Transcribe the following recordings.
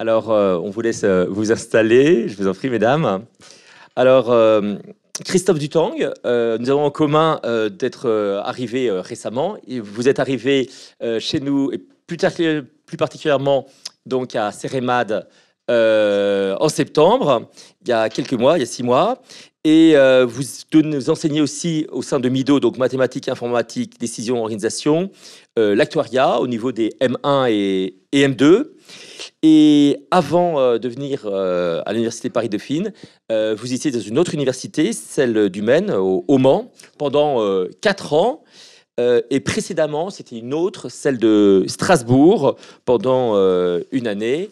Alors, euh, on vous laisse euh, vous installer. Je vous en prie, mesdames. Alors, euh, Christophe Dutang, nous avons en commun d'être arrivés récemment. vous êtes arrivé chez nous, et plus, particulièrement donc à Cérémade, euh, en septembre, il y a quelques mois, il y a six mois. Et euh, vous, vous, enseignez aussi au sein de MIDO, donc mathématiques, informatique, décision, organisation, euh, l'actuariat au niveau des M1 et, M2. Et avant de venir à l'Université Paris-Dauphine, vous étiez dans une autre université, celle du Maine, au, Mans, pendant quatre ans et précédemment, c'était une autre, celle de Strasbourg, pendant une année.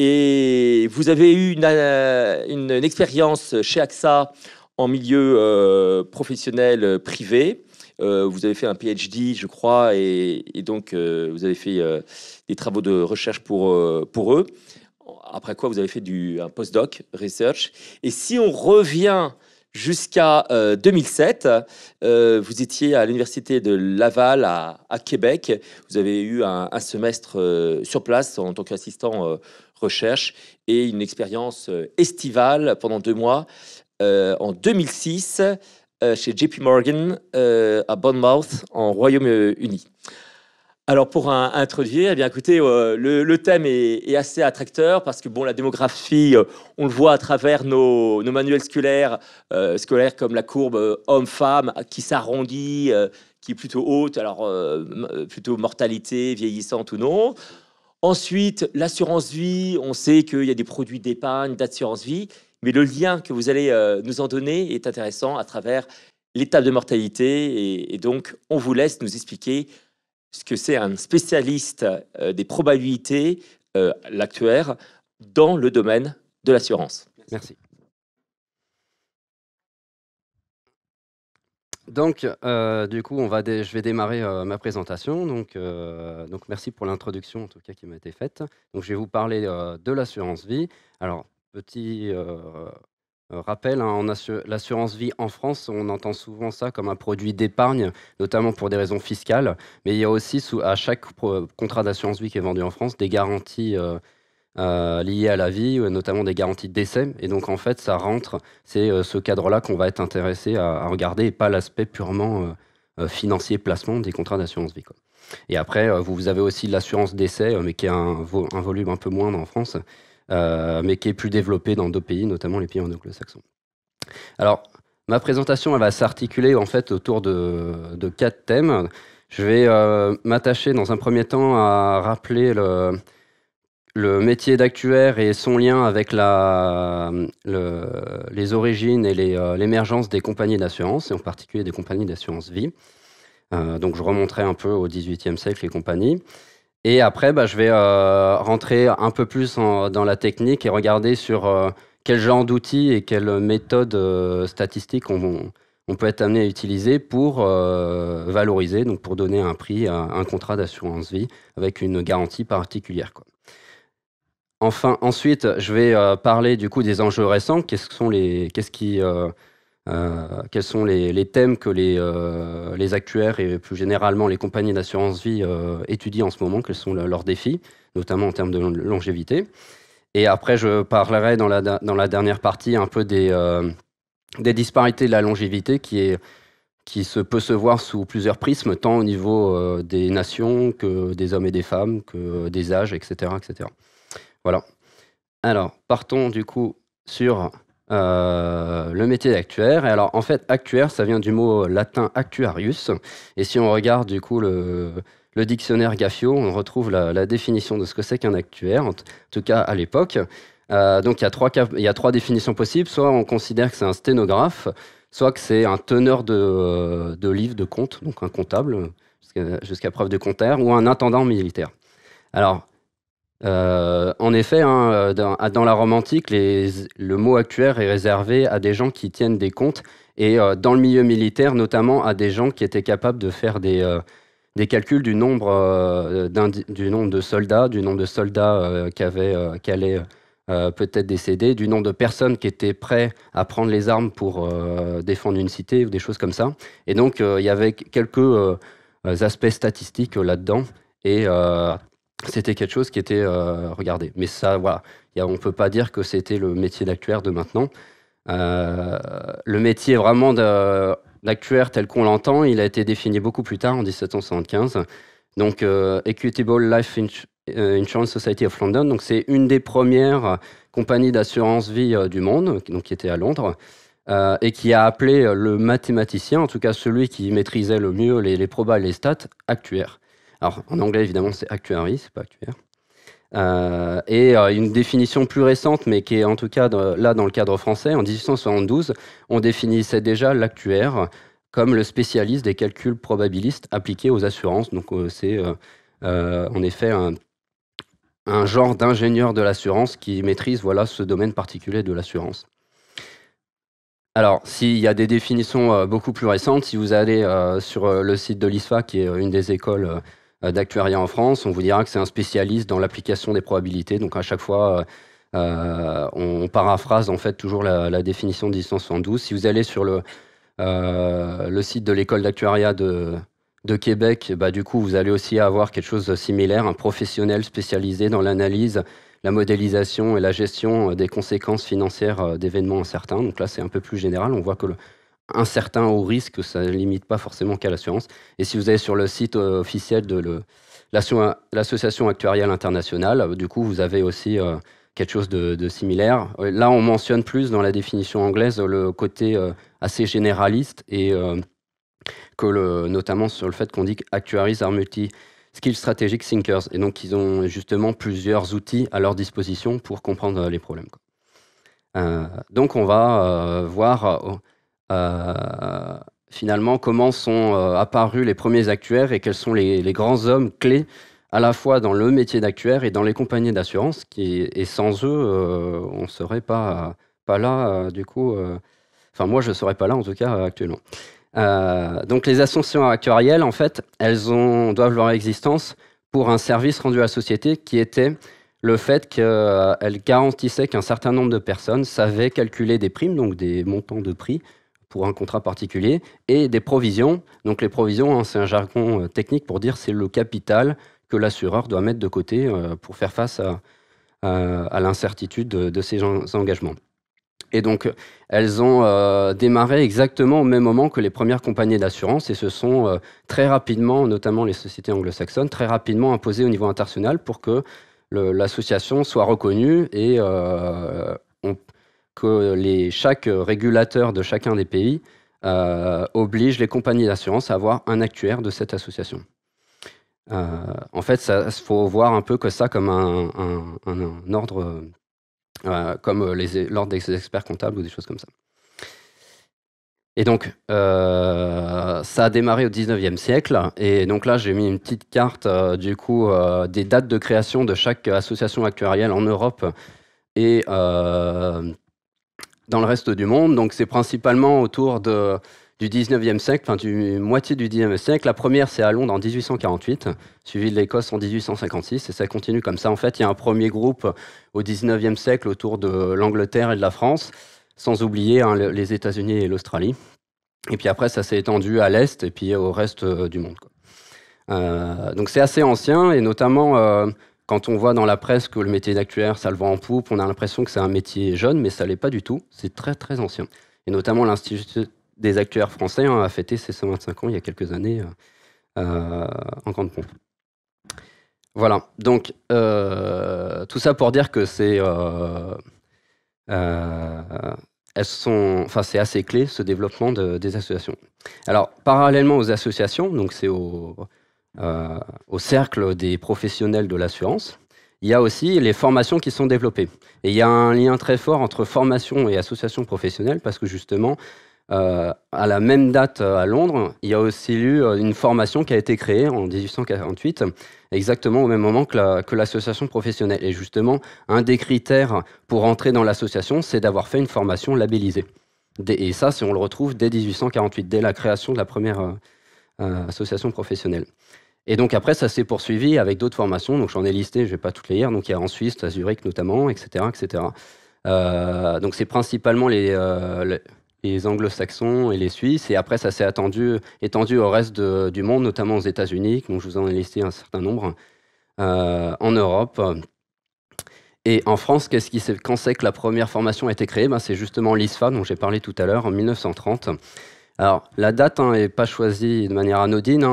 Et vous avez eu une, euh, expérience chez AXA en milieu euh, professionnel euh, privé. vous avez fait un PhD, je crois, et, donc vous avez fait des travaux de recherche pour, pour eux. Après quoi, vous avez fait du, un postdoc, research. Et si on revient jusqu'à 2007, vous étiez à l'université de Laval à, Québec. Vous avez eu un, un semestre sur place en tant qu'assistant recherche et une expérience euh, estivale pendant deux mois euh, en 2006 euh, chez JP Morgan à Bournemouth en Royaume-Uni. Alors pour un, introduire, eh bien écoutez, le, thème est, assez attracteur parce que bon, la démographie, on le voit à travers nos, nos manuels scolaires, scolaires comme la courbe homme-femme qui s'arrondit, qui est plutôt haute, alors plutôt mortalité vieillissante ou non. Ensuite, l'assurance vie, on sait qu'il y a des produits d'épargne, d'assurance vie, mais le lien que vous allez euh, nous en donner est intéressant à travers l'étape de mortalité. Et, donc, on vous laisse nous expliquer ce que c'est un spécialiste euh, des probabilités, euh, l'actuaire, dans le domaine de l'assurance. Merci. Donc, euh, du coup, on va je vais démarrer euh, ma présentation. Donc, euh, donc, merci pour l'introduction, en tout cas, qui m'a été faite. Donc, je vais vous parler de l'assurance vie. Alors, petit rappel, hein, l'assurance vie en France, on entend souvent ça comme un produit d'épargne, notamment pour des raisons fiscales. Mais il y a aussi, à chaque contrat d'assurance vie qui est vendu en France, des garanties euh, liées à la vie, euh, notamment des garanties de décès. Et donc, en fait, ça rentre, c'est euh, ce cadre-là qu'on va être intéressé à, regarder et pas l'aspect purement euh, financier, placement des contrats d'assurance vie. Et après, vous avez aussi l'assurance décès, mais qui a un, volume un peu moindre en France, mais qui est plus développé dans d'autres pays, notamment les pays anglo-saxons. Alors, ma présentation, elle va s'articuler en fait autour de, de, quatre thèmes. Je vais m'attacher dans un premier temps à rappeler le, le métier d'actuaire et son lien avec la, le, les origines et euh, l'émergence des compagnies d'assurance, et en particulier des compagnies d'assurance vie. Euh, donc je remonterai un peu au XVIIIe siècle les compagnies. Et après, bah, je vais euh, rentrer un peu plus dans la technique et regarder sur quel genre d'outils et quelles méthodes statistiques on, on, peut être amené à utiliser pour valoriser, donc pour donner un prix à un contrat d'assurance vie avec une garantie particulière. Enfin, ensuite, je vais euh, parler du coup des enjeux récents. quest qui, euh, euh, quels sont les, thèmes que les, les actuaires et plus généralement les compagnies d'assurance vie étudient en ce moment Quels sont leurs défis, notamment en termes de longévité Et après, je parlerai dans la, dernière partie un peu des, disparités de la longévité qui est qui se peut se voir sous plusieurs prismes, tant au niveau des nations que des hommes et des femmes, que des âges, etc., etc. Voilà. Alors, partons du coup sur euh, le métier d'actuaire. Et alors, en fait, actuaire, ça vient du mot latin actuarius. Et si on regarde du coup le, dictionnaire Gaffio, on retrouve la, définition de ce que c'est qu'un actuaire, en, tout cas à l'époque. Euh, donc, il y, a trois, définitions possibles. Soit on considère que c'est un sténographe, soit que c'est un teneur de, livres de comptes, donc un comptable, jusqu'à preuve de compteur, ou un intendant militaire. Alors, euh, en effet, hein, dans, la Rome antique, le mot actuaire est réservé à des gens qui tiennent des comptes et euh, dans le milieu militaire, notamment à des gens qui étaient capables de faire des, euh, des calculs du nombre, du nombre de soldats, du nombre de soldats qui, allaient peut-être décéder, du nombre de personnes qui étaient prêts à prendre les armes pour défendre une cité ou des choses comme ça. Et donc, il y avait quelques aspects statistiques là-dedans. Et c'était quelque chose qui était euh, regardé. Mais ça, on ne peut pas dire que c'était le métier d'actuaire de maintenant. Euh, le métier vraiment d'actuaire tel qu'on l'entend, il a été défini beaucoup plus tard, en 1775. Donc, euh, Equitable Life Insurance Society of London, donc c'est une des premières compagnies d'assurance vie du monde, qui était à Londres, et qui a appelé le mathématicien, en tout cas celui qui maîtrisait le mieux les, les probas et les stats, actuaire. Alors, en anglais, évidemment, c'est actuary, c'est pas actuaire. Euh, et euh, une définition plus récente, mais qui est en tout cas là dans le cadre français, en 1872, on définissait déjà l'actuaire comme le spécialiste des calculs probabilistes appliqués aux assurances. Donc euh, c'est en effet un, genre d'ingénieur de l'assurance qui maîtrise voilà, ce domaine particulier de l'assurance. Alors, s'il y a des définitions beaucoup plus récentes, si vous allez sur le site de l'ISFA, qui est une des écoles euh, d'actuariat en France, on vous dira que c'est un spécialiste dans l'application des probabilités. Donc à chaque fois, euh, euh, on paraphrase en fait toujours la, définition de 172. Si vous allez sur le, site de l'école d'actuariat de, Québec, bah, du coup, vous allez aussi avoir quelque chose de similaire, un professionnel spécialisé dans l'analyse, la modélisation et la gestion des conséquences financières d'événements incertains. Donc là, c'est un peu plus général. On voit que le, incertain au risque, ça ne limite pas forcément qu'à l'assurance. Et si vous allez sur le site euh, officiel de l'Association Actuarielle Internationale, euh, du coup, vous avez aussi euh, quelque chose de, similaire. Là, on mentionne plus dans la définition anglaise le côté assez généraliste et que le, notamment sur le fait qu'on dit qu actuaries are multi skill strategic thinkers et donc ils ont justement plusieurs outils à leur disposition pour comprendre les problèmes. donc on va voir euh, finalement comment sont euh, apparus les premiers actuaires et quels sont les, grands hommes clés à la fois dans le métier d'actuaire et dans les compagnies d'assurance, et sans eux, euh, on ne serait pas, pas là, du coup, enfin moi je ne serais pas là en tout cas actuellement. donc les assumptions actuarielles, en fait, elles doivent leur existence pour un service rendu à la société qui était le fait qu'elles garantissaient qu'un certain nombre de personnes savaient calculer des primes, donc des montants de prix, pour un contrat particulier, et des provisions. Donc les provisions, hein, c'est un jargon euh, technique pour dire c'est le capital que l'assureur doit mettre de côté euh, pour faire face à, l'incertitude de, ces ses engagements. Et donc elles ont euh, démarré exactement au même moment que les premières compagnies d'assurance et ce sont très rapidement, notamment les sociétés anglo-saxonnes, très rapidement imposées au niveau international pour que l'association soit reconnue et on, que les, chaque régulateur de chacun des pays euh, oblige les compagnies d'assurance à avoir un actuaire de cette association. Euh, en fait, il faut voir un peu que ça comme un, ordre, euh, comme l'ordre des experts comptables ou des choses comme ça. Et donc, ça a démarré au 19e siècle. Et donc là, j'ai mis une petite carte, du coup, des dates de création de chaque association actuarielle en Europe et dans le reste du monde. Donc c'est principalement autour de, du 19e siècle, enfin du moitié du 19e siècle. La première, c'est à Londres en 1848, suivie de l'Écosse en 1856, et ça continue comme ça. En fait, il y a un premier groupe au 19e siècle autour de l'Angleterre et de la France, sans oublier hein, les États-Unis et l'Australie. Et puis après, ça s'est étendu à l'Est et puis au reste euh, du monde. Euh, donc c'est assez ancien, et notamment... Euh, quand on voit dans la presse que le métier d'actuaire, ça le voit en poupe, on a l'impression que c'est un métier jeune, mais ça ne l'est pas du tout. C'est très très ancien. Et notamment l'Institut des actuaires français hein, a fêté ses 125 ans il y a quelques années euh, euh, en grande pompe. Voilà, donc euh, tout ça pour dire que c'est elles sont, enfin, c'est assez clé ce développement des associations. Alors, parallèlement aux associations, donc c'est au, euh, au cercle des professionnels de l'assurance. Il y a aussi les formations qui sont développées. Et il y a un lien très fort entre formation et association professionnelle parce que justement, euh, à la même date euh, à Londres, il y a aussi eu une formation qui a été créée en 1848, exactement au même moment que l'association professionnelle. Et justement, un des critères pour entrer dans l'association, c'est d'avoir fait une formation labellisée. Et ça, on le retrouve dès 1848, dès la création de la première association professionnelle. Et donc après, ça s'est poursuivi avec d'autres formations. Donc j'en ai listé, je ne vais pas toutes les lire. Donc il y a en Suisse, à Zurich notamment, etc. etc. Euh, donc c'est principalement euh, les, les anglo-saxons et les Suisses. Et après, ça s'est étendu au reste du monde, notamment aux États-Unis. Donc je vous en ai listé un certain nombre. Euh, en Europe. Et en France, qu'est-ce qui quand c'est que la première formation a été créée ben, C'est justement l'ISFA, dont j'ai parlé tout à l'heure, en 1930. Alors, la date n'est hein, pas choisie de manière anodine.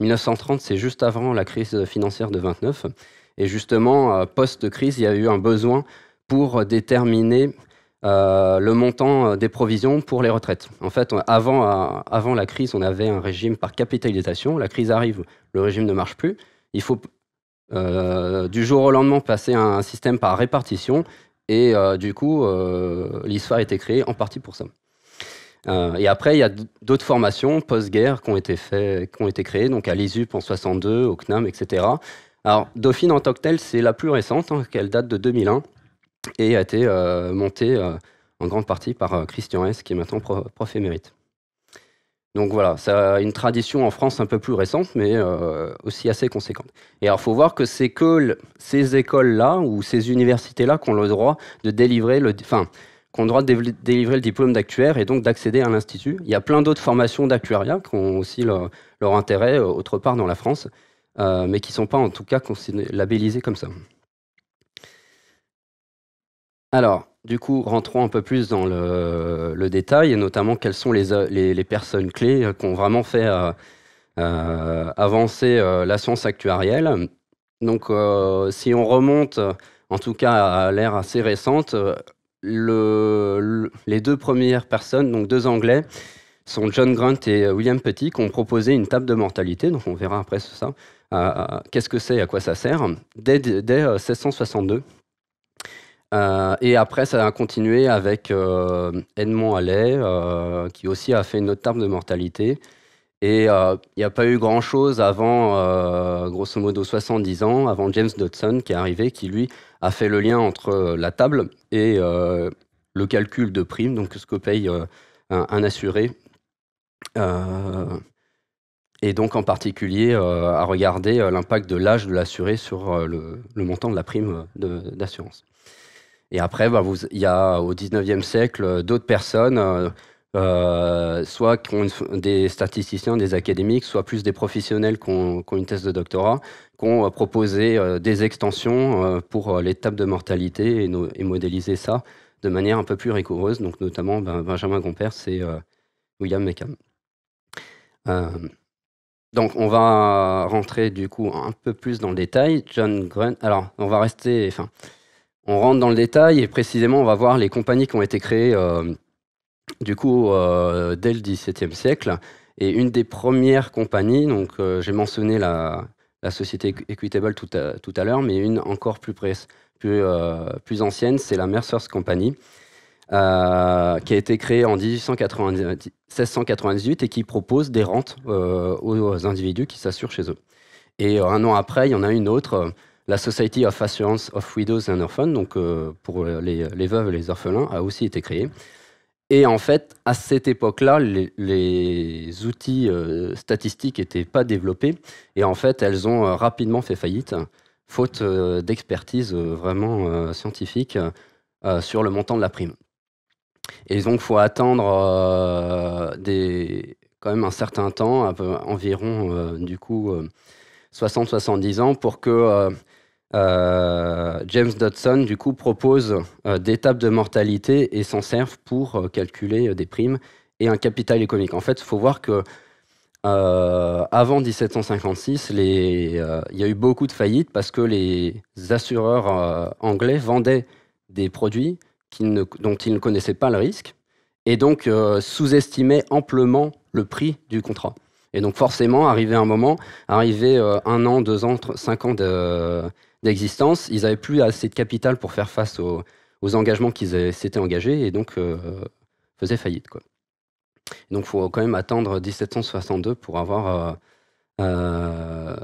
1930, hein. c'est juste avant la crise financière de 29. Et justement, euh, post-crise, il y a eu un besoin pour déterminer euh, le montant euh, des provisions pour les retraites. En fait, avant, avant la crise, on avait un régime par capitalisation. La crise arrive, le régime ne marche plus. Il faut du jour au lendemain passer à un système par répartition. Et du coup, l'ISFA a été créé en partie pour ça. Euh, et après, il y a d'autres formations post-guerre qui, ont été fait, qui ont été créées, donc à l'ISUP en 62, au CNAM, etc. Alors, Dauphine en tant c'est la plus récente, hein, qu'elle date de 2001, et a été euh, montée euh, en grande partie par Christian S., qui est maintenant prof, émérite. Donc voilà, ça a une tradition en France un peu plus récente, mais aussi assez conséquente. Et alors, il faut voir que c'est que ces écoles-là ou ces universités-là qui ont le droit de délivrer le, enfin, qui ont le droit de délivrer le diplôme d'actuaire et donc d'accéder à l'Institut. Il y a plein d'autres formations d'actuariat qui ont aussi leur, intérêt euh, autre part dans la France, euh, mais qui ne sont pas en tout cas labellisées comme ça. Alors, du coup, rentrons un peu plus dans le, détail, et notamment quelles sont les, personnes clés qui ont vraiment fait euh, avancer la science actuarielle. Donc, si on remonte, en tout cas à l'ère assez récente, les deux premières personnes, donc deux Anglais, sont John Grant et euh, William Petit, qui ont proposé une table de mortalité, donc on verra après ça, euh, euh, qu'est-ce que c'est, à quoi ça sert, dès, 1662. et après, ça a continué avec Edmond Allais, qui aussi a fait une autre table de mortalité. Et il n'y a pas eu grand-chose avant, grosso modo, 70 ans, avant James Dodson, qui est arrivé, qui lui a fait le lien entre euh, la table et euh, le calcul de prime, donc ce que paye euh, un, assuré. et donc en particulier à regarder l'impact de l'âge de l'assuré sur le, montant de la prime d'assurance. Et après, bah, il y a au 19e siècle d'autres personnes euh, soit qui des statisticiens, des académiques, soit plus des professionnels qui ont, une thèse de doctorat, qui ont euh, proposé euh, des extensions pour l'étape de mortalité et, modéliser ça de manière un peu plus rigoureuse. Donc notamment ben, Benjamin Gompers et William Meckham. Donc, on va rentrer du coup un peu plus dans le détail. John Grun, Alors, on va rester. Enfin, on rentre dans le détail et précisément, on va voir les compagnies qui ont été créées du coup, euh, dès le XVIIe siècle. Et une des premières compagnies, donc euh, j'ai mentionné la, société Equitable tout à, tout à l'heure, mais une encore plus, plus, euh, plus ancienne, c'est la Mercer's Company, qui a été créée en 1698 et qui propose des rentes aux individus qui s'assurent chez eux. Et un an après, il y en a une autre, la Society of Assurance of Widows and Orphans, donc pour les, les veuves et les orphelins, a aussi été créée. Et en fait, à cette époque-là, les, outils euh, statistiques n'étaient pas développés. Et en fait, elles ont euh, rapidement fait faillite, faute euh, d'expertise vraiment scientifique sur le montant de la prime. Et donc, il faut attendre quand même un certain temps, environ du coup 60-70 ans, pour que euh, James Dodson, du coup, propose euh, des tables de mortalité et s'en servent pour euh, calculer des primes et un capital économique. En fait, il faut voir que avant 1756, il y a eu beaucoup de faillites parce que les assureurs anglais vendaient des produits dont ils ne connaissaient pas le risque et donc sous-estimaient amplement le prix du contrat. Et donc forcément, arrivé un moment, arrivé un an, deux ans, cinq ans de d'existence, ils n'avaient plus assez de capital pour faire face aux, engagements qu'ils s'étaient engagés et donc faisait euh, faisaient faillite. Quoi. donc il faut quand même attendre 1762 pour avoir euh, euh,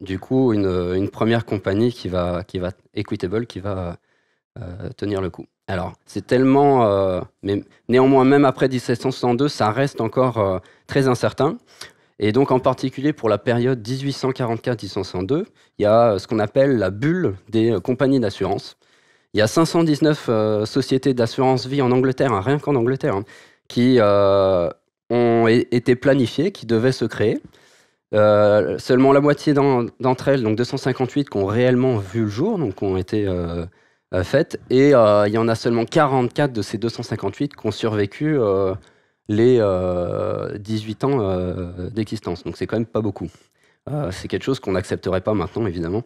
du coup une, une, première compagnie qui va, qui va Equitable, qui va tenir le coup. Alors c'est tellement... mais néanmoins, même après 1762, ça reste encore très incertain. Et donc, en particulier pour la période 1844-1862, il y a euh, ce qu'on appelle la bulle des euh, compagnies d'assurance. Il y a 519 euh, sociétés d'assurance vie en Angleterre, hein, rien qu'en Angleterre, hein, qui ont été planifiées, qui devaient se créer. seulement la moitié d'entre elles, donc 258, qui ont réellement vu le jour, donc qui ont été faites. Et il y en a seulement 44 de ces 258 qui ont survécu les 18 euh, ans euh, d'existence. Donc c'est quand même pas beaucoup. Euh, c'est quelque chose qu'on n'accepterait pas maintenant, évidemment,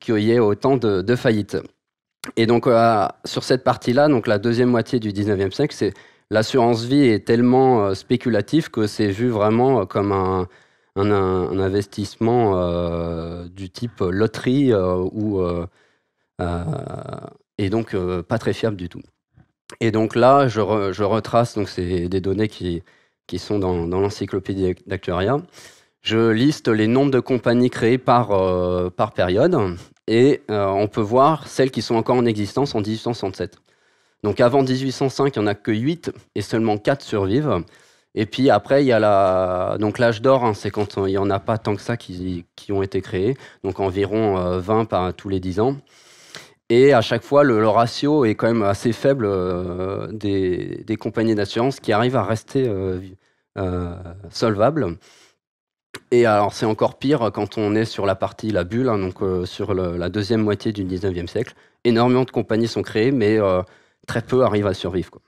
qu'il y ait autant de, faillites. Et donc sur cette partie-là, donc la deuxième moitié du 19e siècle, c'est l'assurance vie est tellement spéculatif que c'est vu vraiment comme un, investissement du type loterie ou et donc pas très fiable du tout. Et donc là, je, retrace, donc c'est des données qui, qui sont dans, dans l'encyclopédie d'actuaria. Je liste les nombres de compagnies créées par, euh, par période et euh, on peut voir celles qui sont encore en existence en 1867. Donc avant 1805, il n'y en a que 8 et seulement 4 survivent. Et puis après, il y a la... donc l'âge d'or, hein, c'est quand il n'y en a pas tant que ça qui, qui ont été créés, donc environ 20 euh, par tous les 10 ans. Et à chaque fois, le, ratio est quand même assez faible euh, des, compagnies d'assurance qui arrivent à rester euh, euh, solvables. Et alors, c'est encore pire quand on est sur la partie, la bulle, hein, donc sur la deuxième moitié du 19e siècle. Énormément de compagnies sont créées, mais très peu arrivent à survivre.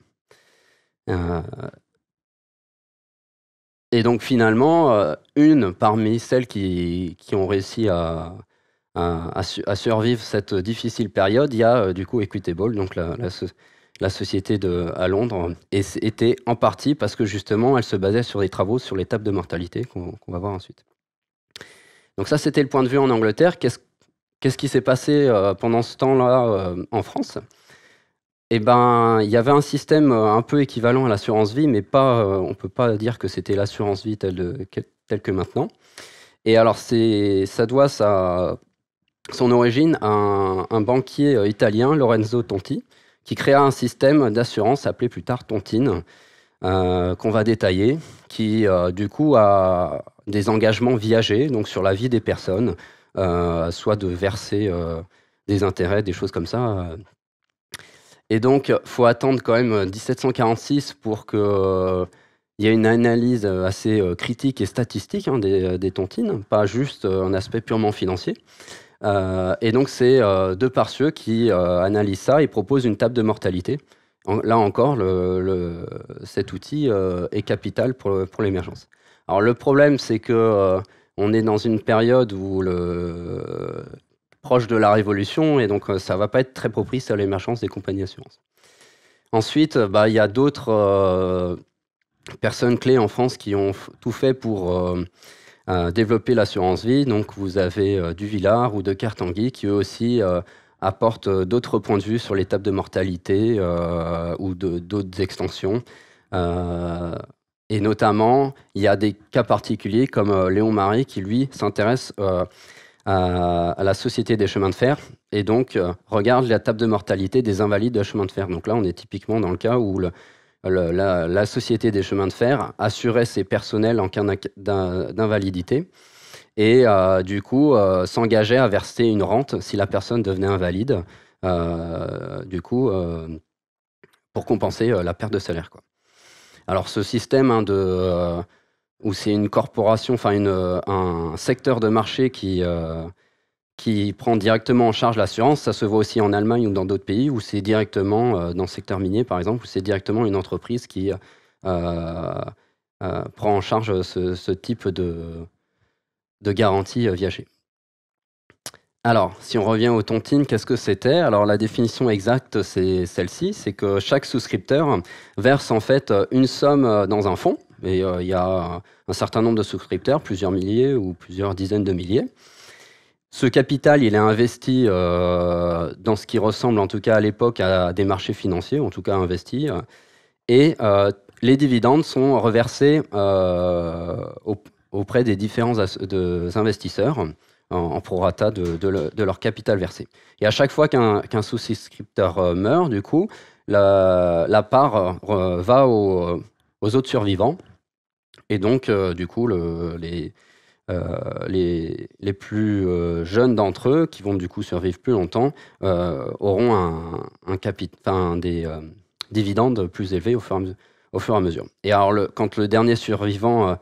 Et donc, finalement, une parmi celles qui, qui ont réussi à, à, survivre cette difficile période, il y a euh, du coup Equitable, donc la, société de, à Londres, et c'était en partie parce que justement elle se basait sur des travaux sur l'étape de mortalité qu'on va voir ensuite. Donc ça c'était le point de vue en Angleterre. Qu'est-ce qui s'est passé euh, pendant ce temps-là euh, en France eh ben, il y avait un système un peu équivalent à l'assurance vie, mais pas, on ne peut pas dire que c'était l'assurance vie telle, telle que maintenant. Et alors, ça doit ça, son origine un, banquier euh, italien, Lorenzo Tonti, qui créa un système d'assurance appelé plus tard Tontine, euh, qu'on va détailler, qui euh, du coup a des engagements viagers, donc sur la vie des personnes, soit de verser des intérêts, des choses comme ça. Et donc, faut attendre quand même 1746 pour que il y ait une analyse assez critique et statistique hein, des, des, tontines, pas juste un aspect purement financier. Euh, et donc, c'est euh, deux Departieu qui euh, analyse ça et propose une table de mortalité. là encore, le, cet outil est capital pour, pour l'émergence. Alors, le problème, c'est que on est dans une période où le proche de la révolution et donc ça va pas être très propice à l'émergence des compagnies d'assurance. Ensuite, bah, il y a d'autres personnes clés en France qui ont tout fait pour euh, développer l'assurance vie. Donc vous avez euh, du Villard ou de Cartanguy qui eux aussi euh, apportent d'autres points de vue sur l'étape de mortalité ou d'autres extensions. et notamment, il y a des cas particuliers comme Léon Marie qui, lui, s'intéresse à la Société des chemins de fer et donc regarde la table de mortalité des invalides de chemin de fer. Donc là, on est typiquement dans le cas où le, la, Société des chemins de fer assurait ses personnels en cas d'invalidité et euh, du coup euh, s'engageait à verser une rente si la personne devenait invalide, euh, du coup, pour compenser la perte de salaire. Alors ce système hein, de où c'est une corporation, enfin un secteur de marché qui, qui prend directement en charge l'assurance. Ça se voit aussi en Allemagne ou dans d'autres pays où c'est directement, euh, dans le secteur minier par exemple, où c'est directement une entreprise qui euh, euh, prend en charge ce, type de, de garantie viagée. Alors, si on revient au tontine, qu'est-ce que c'était Alors, la définition exacte, c'est celle-ci c'est que chaque souscripteur verse en fait une somme dans un fonds. Et il y a un certain nombre de souscripteurs, plusieurs milliers ou plusieurs dizaines de milliers. Ce capital, il est investi euh, dans ce qui ressemble, en tout cas à l'époque, à des marchés financiers, en tout cas investi. Et euh, les dividendes sont reversés euh, auprès des différents investisseurs en, en, prorata de, leur capital versé. Et à chaque fois qu'un sous souscripteur meurt, du coup, la, part va aux, autres survivants. Et donc, du coup, les, euh, les, plus euh, jeunes d'entre eux, qui vont du coup survivre plus longtemps, euh, auront un, un des dividendes plus élevés au fur, et à mesure. Et alors, quand le dernier survivant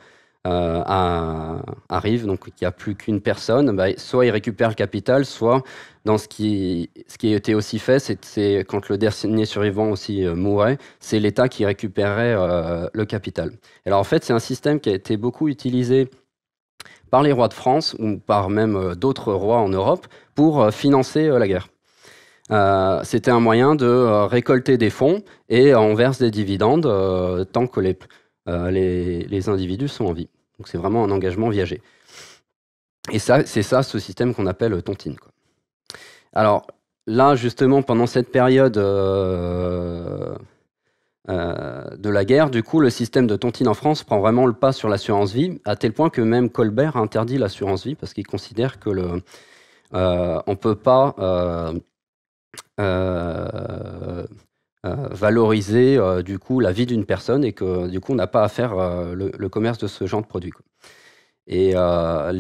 arrive, donc il n'y a plus qu'une personne, bah, soit il récupère le capital, soit dans ce qui, ce qui été aussi fait, c'est quand le dernier survivant aussi mourait, c'est l'État qui récupérait le capital. Alors en fait, c'est un système qui a été beaucoup utilisé par les rois de France ou par même euh, d'autres rois en Europe pour euh, financer euh, la guerre. c'était un moyen de récolter des fonds et en on verse des dividendes tant que les, les, individus sont en vie. Donc c'est vraiment un engagement viager. Et ça, c'est ça ce système qu'on appelle tontine. Alors là, justement, pendant cette période euh, de la guerre, du coup, le système de tontine en France prend vraiment le pas sur l'assurance vie, à tel point que même Colbert interdit l'assurance vie parce qu'il considère que euh, on ne peut pas euh, valoriser du coup la vie d'une personne et que du coup on n'a pas à faire le, commerce de ce genre de produit. Et euh,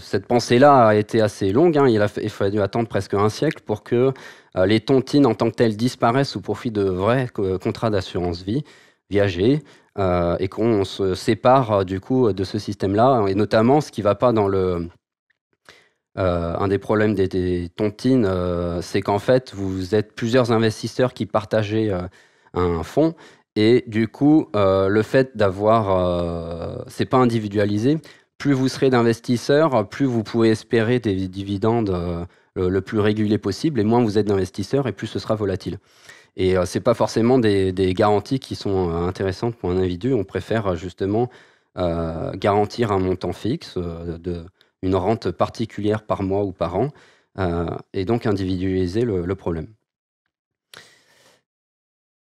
cette pensée-là a été assez longue. Hein. Il a fallu attendre presque un siècle pour que euh, les tontines en tant que telles disparaissent au profit de vrais contrats d'assurance vie, viagers, euh, et qu'on se sépare du coup de ce système-là. Et notamment, ce qui ne va pas dans le. un des problèmes des, des tontines, c'est qu'en fait, vous êtes plusieurs investisseurs qui partagez un fonds et du coup, euh, le fait d'avoir, euh, c'est pas individualisé. Plus vous serez d'investisseurs, plus vous pouvez espérer des dividendes euh, le, plus régulier possible, et moins vous êtes d'investisseurs, et plus ce sera volatile. Et c'est pas forcément des, garanties qui sont intéressantes pour un individu. On préfère justement garantir un montant fixe, de, une rente particulière par mois ou par an, et donc individualiser le problème.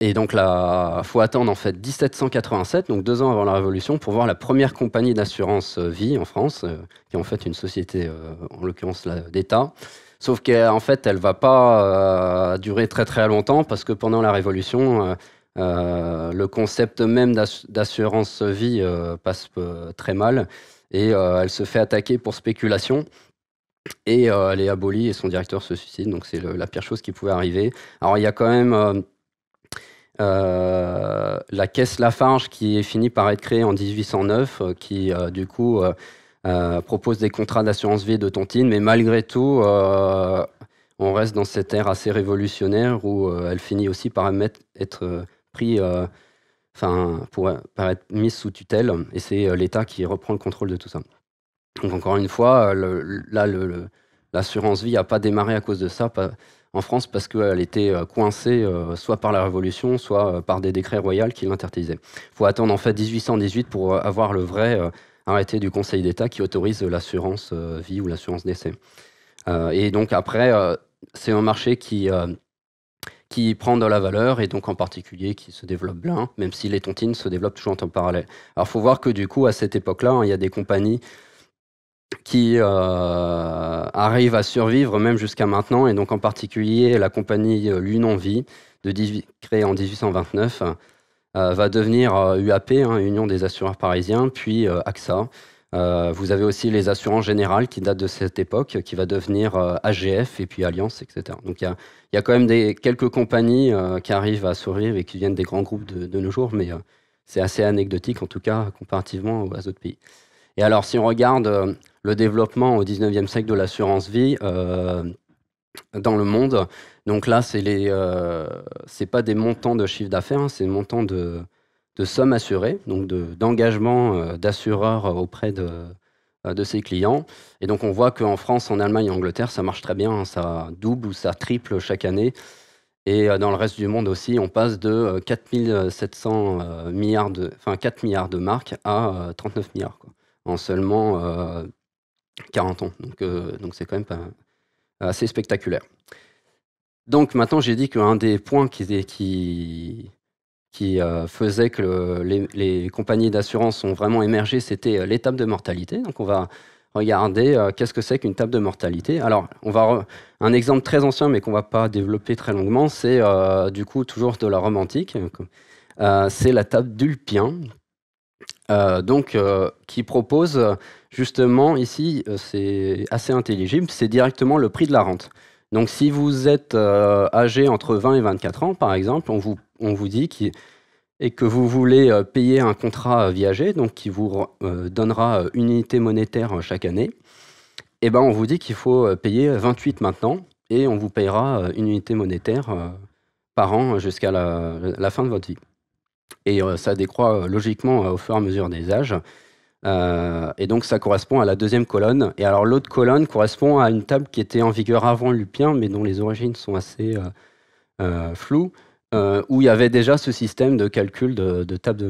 Et donc là, faut attendre en fait 1787, donc deux ans avant la Révolution, pour voir la première compagnie d'assurance euh, vie en France, euh, qui est en fait une société, euh, en l'occurrence d'État. Sauf qu'en fait, elle va pas durer très très longtemps parce que pendant la Révolution, le concept même d'assurance vie passe très mal et elle se fait attaquer pour spéculation. Et elle est abolie et son directeur se suicide, donc c'est la pire chose qui pouvait arriver. Alors il y a quand même euh, la caisse Lafarge qui finit par être créée en 1809, euh, qui euh, du coup propose des contrats d'assurance vie de tontine, mais malgré tout, on reste dans cette ère assez révolutionnaire où elle finit aussi par être pris, enfin, pour, par être mise sous tutelle, et c'est l'État qui reprend le contrôle de tout ça. Donc encore une fois, là, l'assurance vie n'a pas démarré à cause de ça en France parce qu'elle était euh, coincée euh, soit par la Révolution, soit euh, par des décrets royaux qui l'interdisaient. Il faut attendre en fait 1818 pour avoir le vrai arrêté du Conseil d'État qui autorise l'assurance vie ou l'assurance décès. et donc après, c'est un marché qui qui prend de la valeur et donc en particulier qui se développe bien, même si les tontines se développent toujours en parallèle. Alors il faut voir que du coup, à cette époque-là, hein, il y a des compagnies qui euh, arrivent à survivre même jusqu'à maintenant, et donc en particulier la compagnie euh, Lunonvie, de créée en 1829, euh, va devenir UAP, euh, hein, Union des assureurs parisiens, puis AXA. vous avez aussi les assurances générales qui datent de cette époque, qui va devenir AGF et puis Alliance, etc. Donc il y a, quand même des, quelques compagnies qui arrivent à survivre et qui viennent des grands groupes de, de nos jours, mais c'est assez anecdotique en tout cas comparativement aux, autres pays. Et alors si on regarde le développement au 19e siècle de l'assurance vie euh, dans le monde. Donc là, ce les, euh, pas des montants de chiffre d'affaires, hein, c'est des montants de, sommes assurées, donc de, d'engagement euh, d'assureurs auprès de, de ses clients. Et donc on voit qu'en France, en Allemagne, en Angleterre, ça marche très bien, hein, ça double ou ça triple chaque année. Et dans le reste du monde aussi, on passe de 4 milliards de, enfin 4 milliards de marques à 39 milliards en seulement 40 ans. Donc, euh, donc c'est quand même assez spectaculaire. Donc maintenant, j'ai dit qu'un des points qui, qui, euh, faisait que les, compagnies d'assurance ont vraiment émergé, c'était euh, l'étape de mortalité. Donc on va regarder qu'est-ce que c'est qu'une table de mortalité. Alors, on va un exemple très ancien, mais qu'on va pas développer très longuement, c'est du coup toujours de la Rome antique. c'est la table d'Ulpien, donc qui propose justement, ici, euh, c'est assez intelligible, c'est directement le prix de la rente. Donc si vous êtes euh, âgé entre 20 et 24 ans, par exemple, on vous, dit et que vous voulez euh, payer un contrat viager, donc qui vous donnera une unité monétaire chaque année, eh ben on vous dit qu'il faut payer 28 maintenant et on vous payera une unité monétaire par an jusqu'à la, fin de votre vie. Et ça décroît logiquement au fur et à mesure des âges. Euh, et donc ça correspond à la deuxième colonne. Et alors l'autre colonne correspond à une table qui était en vigueur avant Lupien, mais dont les origines sont assez euh, euh, floues, où il y avait déjà ce système de calcul de, table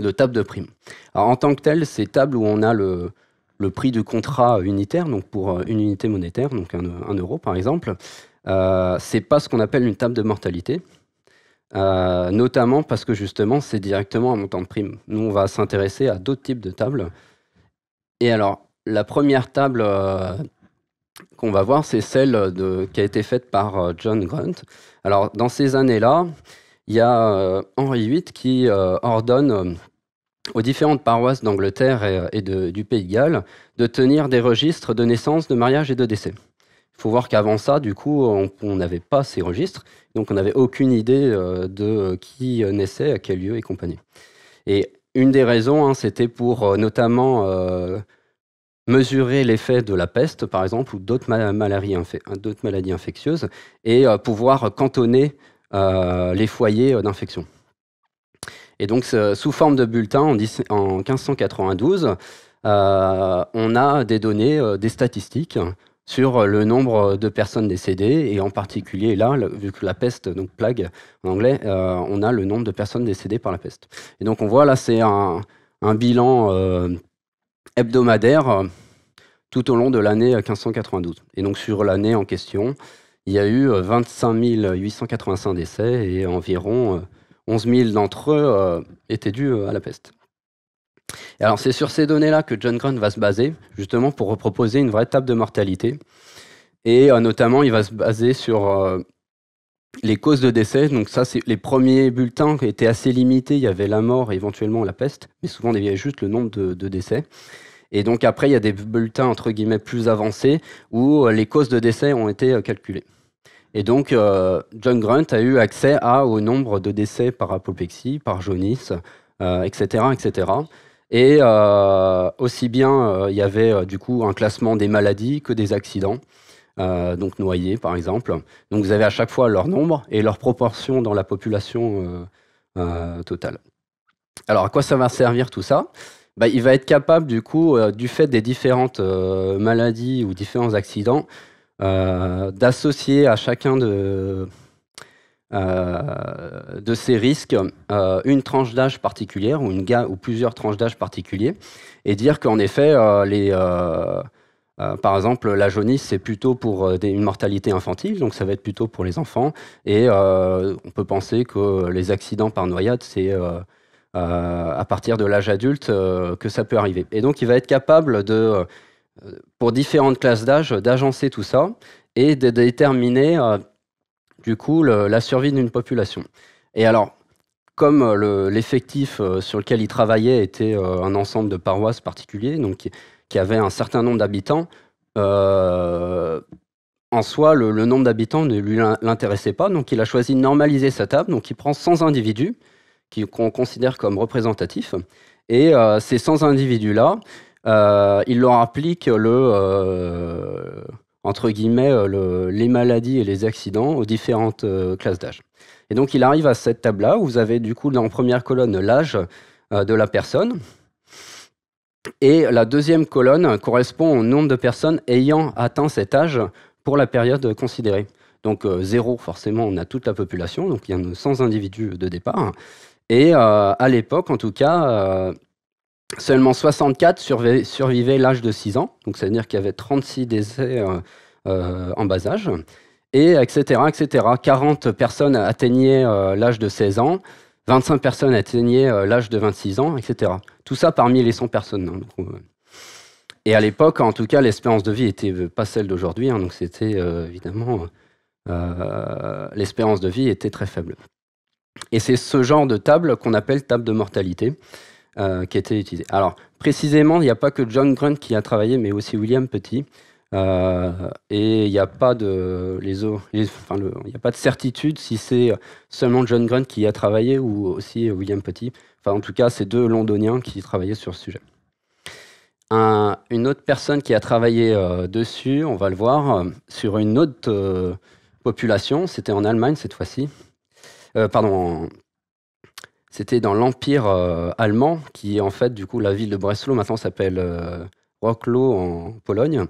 de, primes. Alors en tant que tel, ces tables où on a le, prix du contrat unitaire, donc pour une unité monétaire, donc un, un euro par exemple, c'est pas ce qu'on appelle une table de mortalité. Euh, notamment parce que justement, c'est directement un montant de prime. Nous, on va s'intéresser à d'autres types de tables. Et alors, la première table euh, qu'on va voir, c'est celle qui a été faite par euh, John Grant. Alors, dans ces années-là, il y a Henri VIII qui ordonne aux différentes paroisses d'Angleterre et, du Pays de Galles de tenir des registres de naissance, de mariage et de décès. Il faut voir qu'avant ça, du coup, on n'avait pas ces registres, donc on n'avait aucune idée euh, de euh, qui euh, naissait, à quel lieu et compagnie. Et une des raisons, hein, c'était pour notamment mesurer l'effet de la peste, par exemple, ou d'autres maladies, infectieuses, et pouvoir cantonner les foyers d'infection. Et donc, sous forme de bulletin, en 1592, on a des données, des statistiques sur euh, le nombre euh, de personnes décédées. Et en particulier, là, vu que la peste, donc plague en anglais, euh, on a le nombre de personnes décédées par la peste. Et donc on voit là, c'est un, bilan hebdomadaire tout au long de l'année 1592. Et donc sur l'année en question, il y a eu 25 885 décès et environ 11 000 d'entre eux étaient dus à la peste alors c'est sur ces données-là que John Grant va se baser, justement pour proposer une vraie table de mortalité. Et euh, notamment, il va se baser sur euh, les causes de décès. ça, c'est les premiers bulletins étaient assez limités. Il y avait la mort et éventuellement la peste, mais souvent il y avait juste le nombre de, décès. Et donc après, il y a des bulletins entre guillemets plus avancés où euh, les causes de décès ont été calculées. Et donc, John Grant a eu accès au nombre de décès par apoplexie, par jaunisse, etc., etc. Et euh, aussi bien, euh, il y avait euh, du coup un classement des maladies que des accidents, donc noyés par exemple. Donc vous avez à chaque fois leur nombre et leur proportion dans la population totale. Alors à quoi ça va servir tout ça bah, Il va être capable du coup, du fait des différentes maladies ou différents accidents, d'associer à chacun de, euh, de ces risques euh, une tranche d'âge particulière ou, une ou plusieurs tranches d'âge particuliers et dire qu'en effet, euh, les, par exemple, la jaunisse, c'est plutôt pour une mortalité infantile, donc ça va être plutôt pour les enfants. Et on peut penser que les accidents par noyade, c'est à partir de l'âge adulte que ça peut arriver. Et donc, il va être capable de pour différentes classes d'âge, d'agencer tout ça et de déterminer du coup la survie d'une population. Et alors, comme euh, l'effectif euh, sur lequel il travaillait était euh, un ensemble de paroisses particuliers, donc qui, avait un certain nombre d'habitants, en soi, le, nombre d'habitants ne lui l'intéressait pas, donc il a choisi de normaliser sa table, donc il prend 100 individus qu'on considère comme représentatifs, et ces 100 individus-là, il leur applique le entre guillemets, euh, les maladies et les accidents aux différentes euh, classes d'âge. Et donc, il arrive à cette table-là où vous avez du coup en première colonne l'âge euh, de la personne. Et la deuxième colonne correspond au nombre de personnes ayant atteint cet âge pour la période considérée. Donc zéro, forcément, on a toute la population, donc il y a 100 individus de départ. Et à l'époque, en tout cas, Seulement 64 survivaient l'âge de 6 ans, donc c'est-à-dire qu'il y avait 36 décès euh, euh, en bas âge, et etc., etc. 40 personnes atteignaient euh, l'âge de 16 ans, 25 personnes atteignaient l'âge de 26 ans, etc. Tout ça parmi les 100 personnes. Hein, et à l'époque, en tout cas, l'espérance de vie n'était pas celle d'aujourd'hui, hein, donc c'était évidemment. l'espérance de vie était très faible. Et c'est ce genre de table qu'on appelle table de mortalité. Euh, qui étaient utilisé. Alors, précisément, il n'y a pas que John Grunt qui a travaillé, mais aussi William Petit. Euh, et il n'y a pas de les, enfin, le, a pas de certitude si c'est seulement John Grant qui a travaillé ou aussi William Petit. Enfin, en tout cas, c'est deux Londoniens qui travaillaient sur ce sujet. une autre personne qui a travaillé euh, dessus, on va le voir, sur une autre population, c'était en Allemagne cette fois-ci, pardon, c'était dans l'Empire euh, allemand, qui est en fait, du coup, la ville de Breslau maintenant s'appelle euh, en Pologne.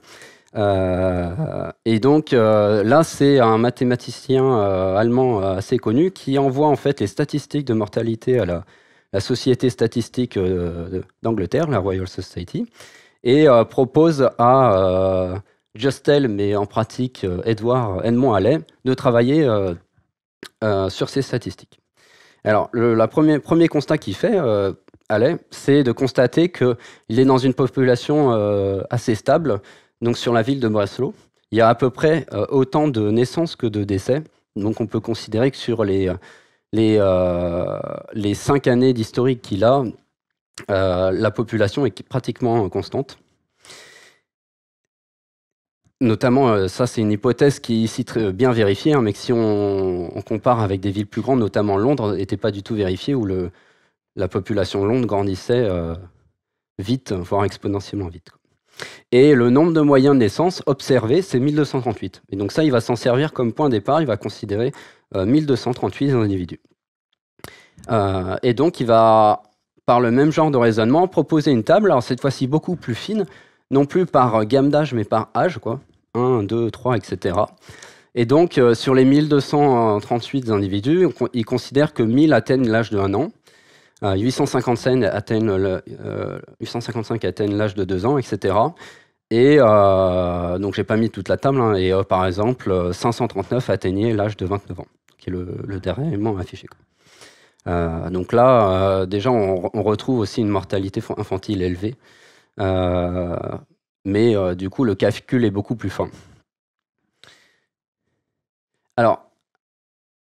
Euh, et donc euh, là, c'est un mathématicien allemand assez connu qui envoie en fait les statistiques de mortalité à la, Société statistique d'Angleterre, la Royal Society, et propose à Justel, mais en pratique edward Edmond Allais, de travailler sur ces statistiques. Alors, le premier, constat qu'il fait, euh, c'est de constater qu'il est dans une population euh, assez stable. Donc, sur la ville de Breslau, il y a à peu près euh, autant de naissances que de décès. Donc, on peut considérer que sur les, les cinq années d'historique qu'il a, la population est pratiquement constante. Notamment, euh, ça c'est une hypothèse qui est ici très euh, bien vérifiée, hein, mais si on, compare avec des villes plus grandes, notamment Londres, n'était pas du tout vérifiée, où la population de Londres grandissait euh, vite, voire exponentiellement vite. Et le nombre de moyens de naissance observés, c'est 1238. Et donc ça, il va s'en servir comme point de départ, il va considérer 1238 individus. et donc il va, par le même genre de raisonnement, proposer une table, alors cette fois-ci beaucoup plus fine, non plus par euh, gamme d'âge, mais par âge, quoi. 1, 2, 3, etc. Et donc, euh, sur les 1238 individus, ils considèrent que 1000 atteignent l'âge de 1 an, 855 euh, atteignent l'âge de 2 ans, etc. Et donc, je n'ai pas mis toute la table, hein, et par exemple, 539 atteignaient l'âge de 29 ans, qui est le, dernier élément affiché. donc là, déjà, on, retrouve aussi une mortalité infantile élevée. Euh, mais euh, du coup, le calcul est beaucoup plus fin. Alors,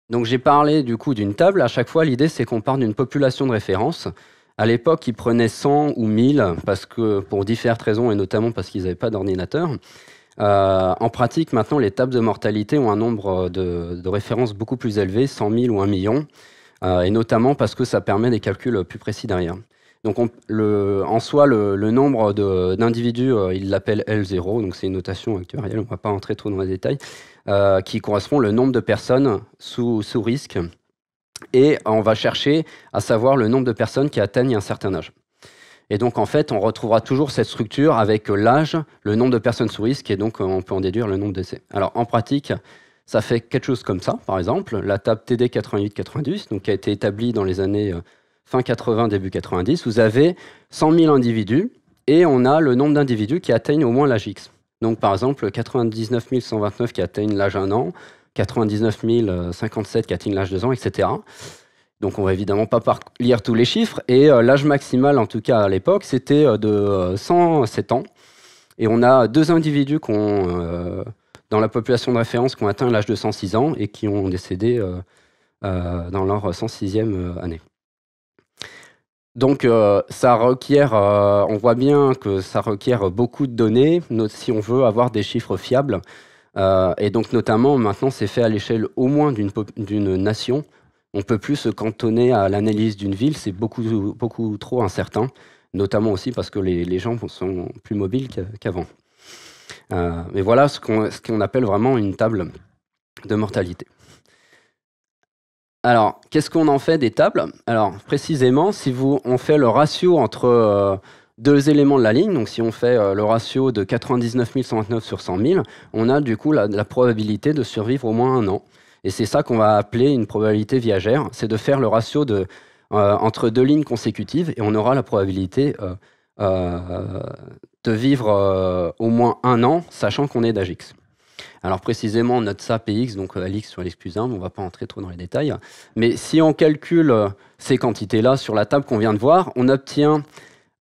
donc j'ai parlé du coup d'une table. À chaque fois, l'idée c'est qu'on parle d'une population de référence. À l'époque, ils prenaient 100 ou 1000 parce que pour différentes raisons et notamment parce qu'ils n'avaient pas d'ordinateur. Euh, en pratique, maintenant, les tables de mortalité ont un nombre de, références beaucoup plus élevé, 100 000 ou 1 million, et notamment parce que ça permet des calculs plus précis derrière. Donc en soi, le, nombre d'individus, euh, il l'appelle L0, donc c'est une notation actuarielle, on ne va pas entrer trop dans les détails, euh, qui correspond le nombre de personnes sous, risque. Et on va chercher à savoir le nombre de personnes qui atteignent un certain âge. Et donc, en fait, on retrouvera toujours cette structure avec l'âge, le nombre de personnes sous risque, et donc euh, on peut en déduire le nombre d'essais. Alors, en pratique, ça fait quelque chose comme ça, par exemple, la table TD 88-90, donc qui a été établie dans les années fin 80, début 90, vous avez 100 000 individus et on a le nombre d'individus qui atteignent au moins l'âge X. Donc par exemple 99 129 qui atteignent l'âge 1 an, 99 057 qui atteignent l'âge 2 ans, etc. Donc on va évidemment pas lire tous les chiffres et euh, l'âge maximal en tout cas à l'époque c'était euh, de 107 euh, ans et on a deux individus dans la population de référence qui ont atteint l'âge de 106 ans et qui ont décédé dans leur 106e année. Donc euh, ça requiert, euh, on voit bien que ça requiert beaucoup de données si on veut avoir des chiffres fiables. Euh, et donc notamment maintenant c'est fait à l'échelle au moins d'une nation. On peut plus se cantonner à l'analyse d'une ville, c'est beaucoup, beaucoup trop incertain, notamment aussi parce que les, gens sont plus mobiles qu'avant. mais voilà ce qu'on appelle vraiment une table de mortalité. Alors, qu'est-ce qu'on en fait des tables Alors, précisément, si vous, on fait le ratio entre euh, deux éléments de la ligne, donc si on fait euh, le ratio de 99 129 sur 100 000, on a du coup la, probabilité de survivre au moins un an. Et c'est ça qu'on va appeler une probabilité viagère, c'est de faire le ratio de, euh, entre deux lignes consécutives et on aura la probabilité de vivre au moins un an, sachant qu'on est d'Agix. Alors précisément, notre SAP X, donc euh, l'x sur l'x plus 1, on ne va pas entrer trop dans les détails. Mais si on calcule euh, ces quantités-là sur la table qu'on vient de voir, on obtient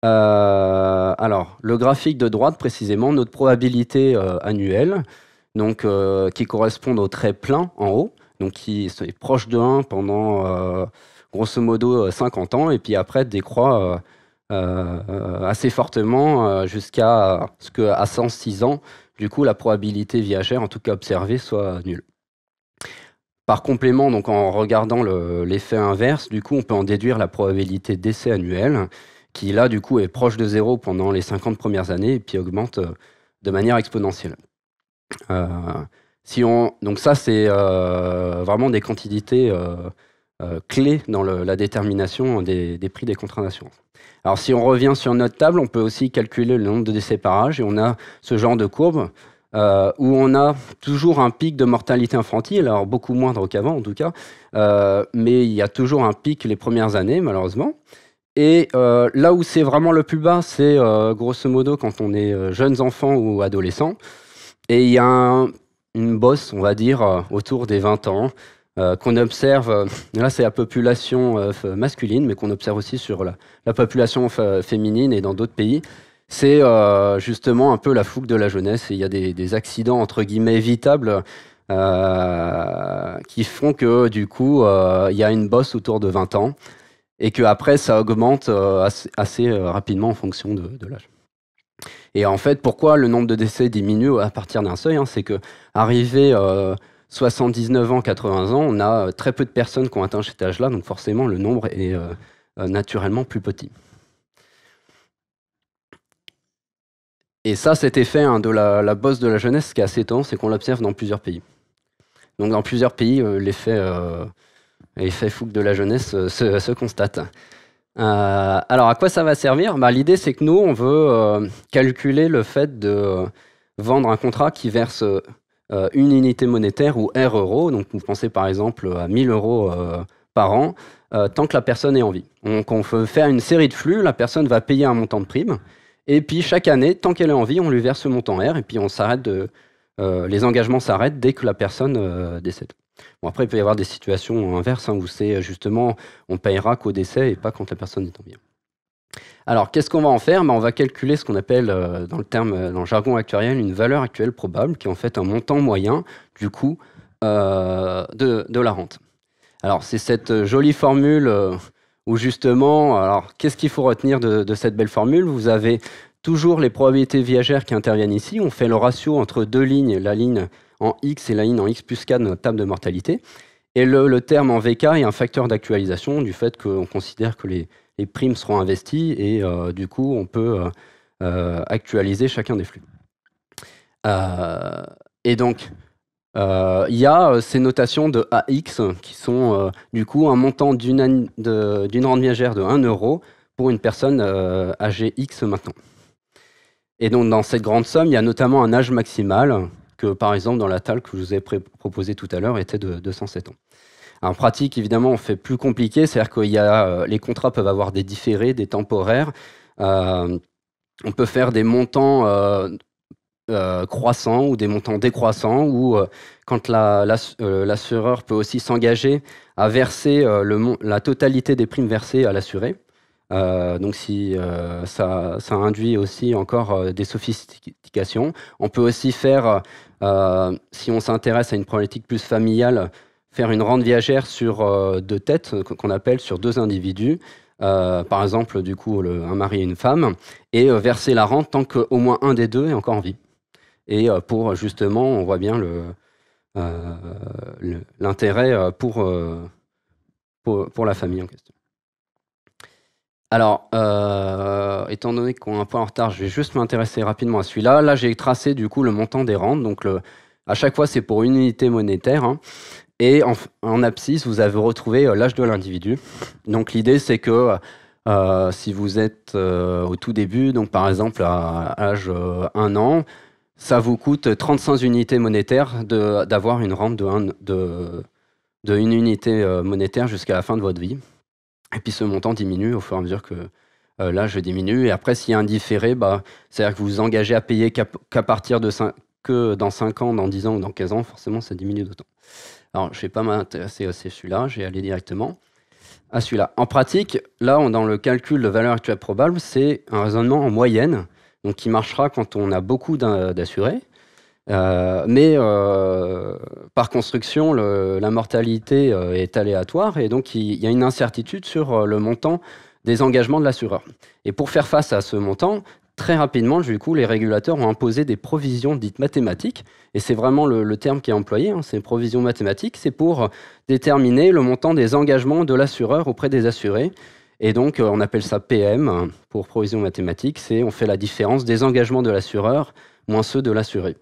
euh, alors le graphique de droite précisément, notre probabilité annuelle, donc qui correspond au trait plein en haut, donc qui est proche de 1 pendant grosso modo 50 ans, et puis après décroît assez fortement jusqu'à ce qu'à 106 ans, du coup, la probabilité viagère, en tout cas observée, soit nulle. Par complément, donc en regardant l'effet inverse, du coup, on peut en déduire la probabilité d'essai annuel, qui là, du coup, est proche de zéro pendant les 50 premières années et puis augmente euh, de manière exponentielle. Euh, si donc ça, c'est euh, vraiment des quantités clés dans la détermination des, des prix des contrats d'assurance. Alors si on revient sur notre table, on peut aussi calculer le nombre de séparages et on a ce genre de courbe euh, où on a toujours un pic de mortalité infantile, alors beaucoup moindre qu'avant en tout cas, euh, mais il y a toujours un pic les premières années malheureusement. Et euh, là où c'est vraiment le plus bas, c'est grosso modo quand on est jeunes enfants ou adolescents. Et il y a une bosse, on va dire, autour des 20 ans, euh, qu'on observe, euh, là c'est la population euh, masculine, mais qu'on observe aussi sur la, population féminine et dans d'autres pays, c'est justement un peu la fougue de la jeunesse. il y a des, accidents entre guillemets évitables qui font que du coup il y a une bosse autour de 20 ans et qu'après, ça augmente assez, rapidement en fonction de, l'âge. Et en fait, pourquoi le nombre de décès diminue à partir d'un seuil hein, C'est que arrivé 79 ans, 80 ans, on a euh, très peu de personnes qui ont atteint cet âge-là, donc forcément le nombre est euh, euh, naturellement plus petit. Et ça, cet effet hein, de la, bosse de la jeunesse, ce qui est assez étonnant, c'est qu'on l'observe dans plusieurs pays. Donc dans plusieurs pays, l'effet euh, de la jeunesse se, constate. alors à quoi ça va servir bah, L'idée, c'est que nous, on veut calculer le fait de vendre un contrat qui verse euh, une unité monétaire ou R euros. Donc vous pensez par exemple à 1000 euros euh, par an, euh, tant que la personne est en vie. Donc on peut faire une série de flux, la personne va payer un montant de prime. Et puis chaque année, tant qu'elle est en vie, on lui verse ce montant R et puis on s'arrête les engagements s'arrêtent dès que la personne décède. Bon, après, il peut y avoir des situations inverses hein, où c'est justement on payera qu'au décès et pas quand la personne est en vie. Alors, qu'est-ce qu'on va en faire bah, On va calculer ce qu'on appelle, euh, dans le terme, euh, dans le jargon actuariel, une valeur actuelle probable, qui est en fait un montant moyen du coût euh, de, la rente. Alors, c'est cette jolie formule où justement, alors, qu'est-ce qu'il faut retenir de, cette belle formule Vous avez toujours les probabilités viagères qui interviennent ici. On fait le ratio entre deux lignes, la ligne en X et la ligne en X plus K de notre table de mortalité. Et le terme en VK est un facteur d'actualisation du fait qu'on considère que les les primes seront investies et euh, du coup, on peut euh, euh, actualiser chacun des flux. et donc, il y a ces notations de AX qui sont du coup un montant d'une rente viagère de 1 euro pour une personne âgée X maintenant. Et donc dans cette grande somme, il y a notamment un âge maximal que par exemple dans la TAL que je vous ai proposé tout à l'heure était de 207 ans. En pratique, évidemment, on fait plus compliqué, c'est-à-dire que euh, les contrats peuvent avoir des différés, des temporaires. Euh, on peut faire des montants euh, croissants ou des montants décroissants, ou quand l'assureur la, peut aussi s'engager à verser le, la totalité des primes versées à l'assuré. donc si ça, induit aussi encore des sophistications. On peut aussi faire, si on s'intéresse à une problématique plus familiale, faire une rente viagère sur euh, deux têtes, qu'on appelle sur deux individus, euh, par exemple, du coup, un mari et une femme, et euh, verser la rente tant qu'au moins un des deux est encore en vie. Et pour, justement, on voit bien l'intérêt pour, pour, la famille en question. Alors, étant donné qu'on est un peu en retard, je vais juste m'intéresser rapidement à celui-là. Là, j'ai tracé du coup le montant des rentes. Donc, à chaque fois, c'est pour une unité monétaire. Hein. Et en, abscisse, vous avez retrouvé euh, l'âge de l'individu. Donc l'idée, c'est que euh, si vous êtes euh, au tout début, donc par exemple à âge 1 an, ça vous coûte 35 unités monétaires d'avoir une rente de de, de une unité monétaire jusqu'à la fin de votre vie. Et puis ce montant diminue au fur et à mesure que l'âge diminue. Et après, s'il y a un différé, bah, c'est-à-dire que vous vous engagez à payer qu'à partir de que dans 5 ans, dans 10 ans ou dans 15 ans, forcément, ça diminue d'autant. Alors, je ne vais pas m'intéresser à celui-là, j'ai allé directement à celui-là. En pratique, là, dans le calcul de valeur actuelle probable, c'est un raisonnement en moyenne, donc qui marchera quand on a beaucoup d'assurés. Euh, mais euh, par construction, la mortalité euh, est aléatoire et donc il, il y a une incertitude sur le montant des engagements de l'assureur. Et pour faire face à ce montant, très rapidement, du coup, les régulateurs ont imposé des provisions dites mathématiques, et c'est vraiment le, terme qui est employé, hein, ces provisions mathématiques, c'est pour déterminer le montant des engagements de l'assureur auprès des assurés. Et donc, euh, on appelle ça PM pour provision mathématique, c'est on fait la différence des engagements de l'assureur moins ceux de l'assuré.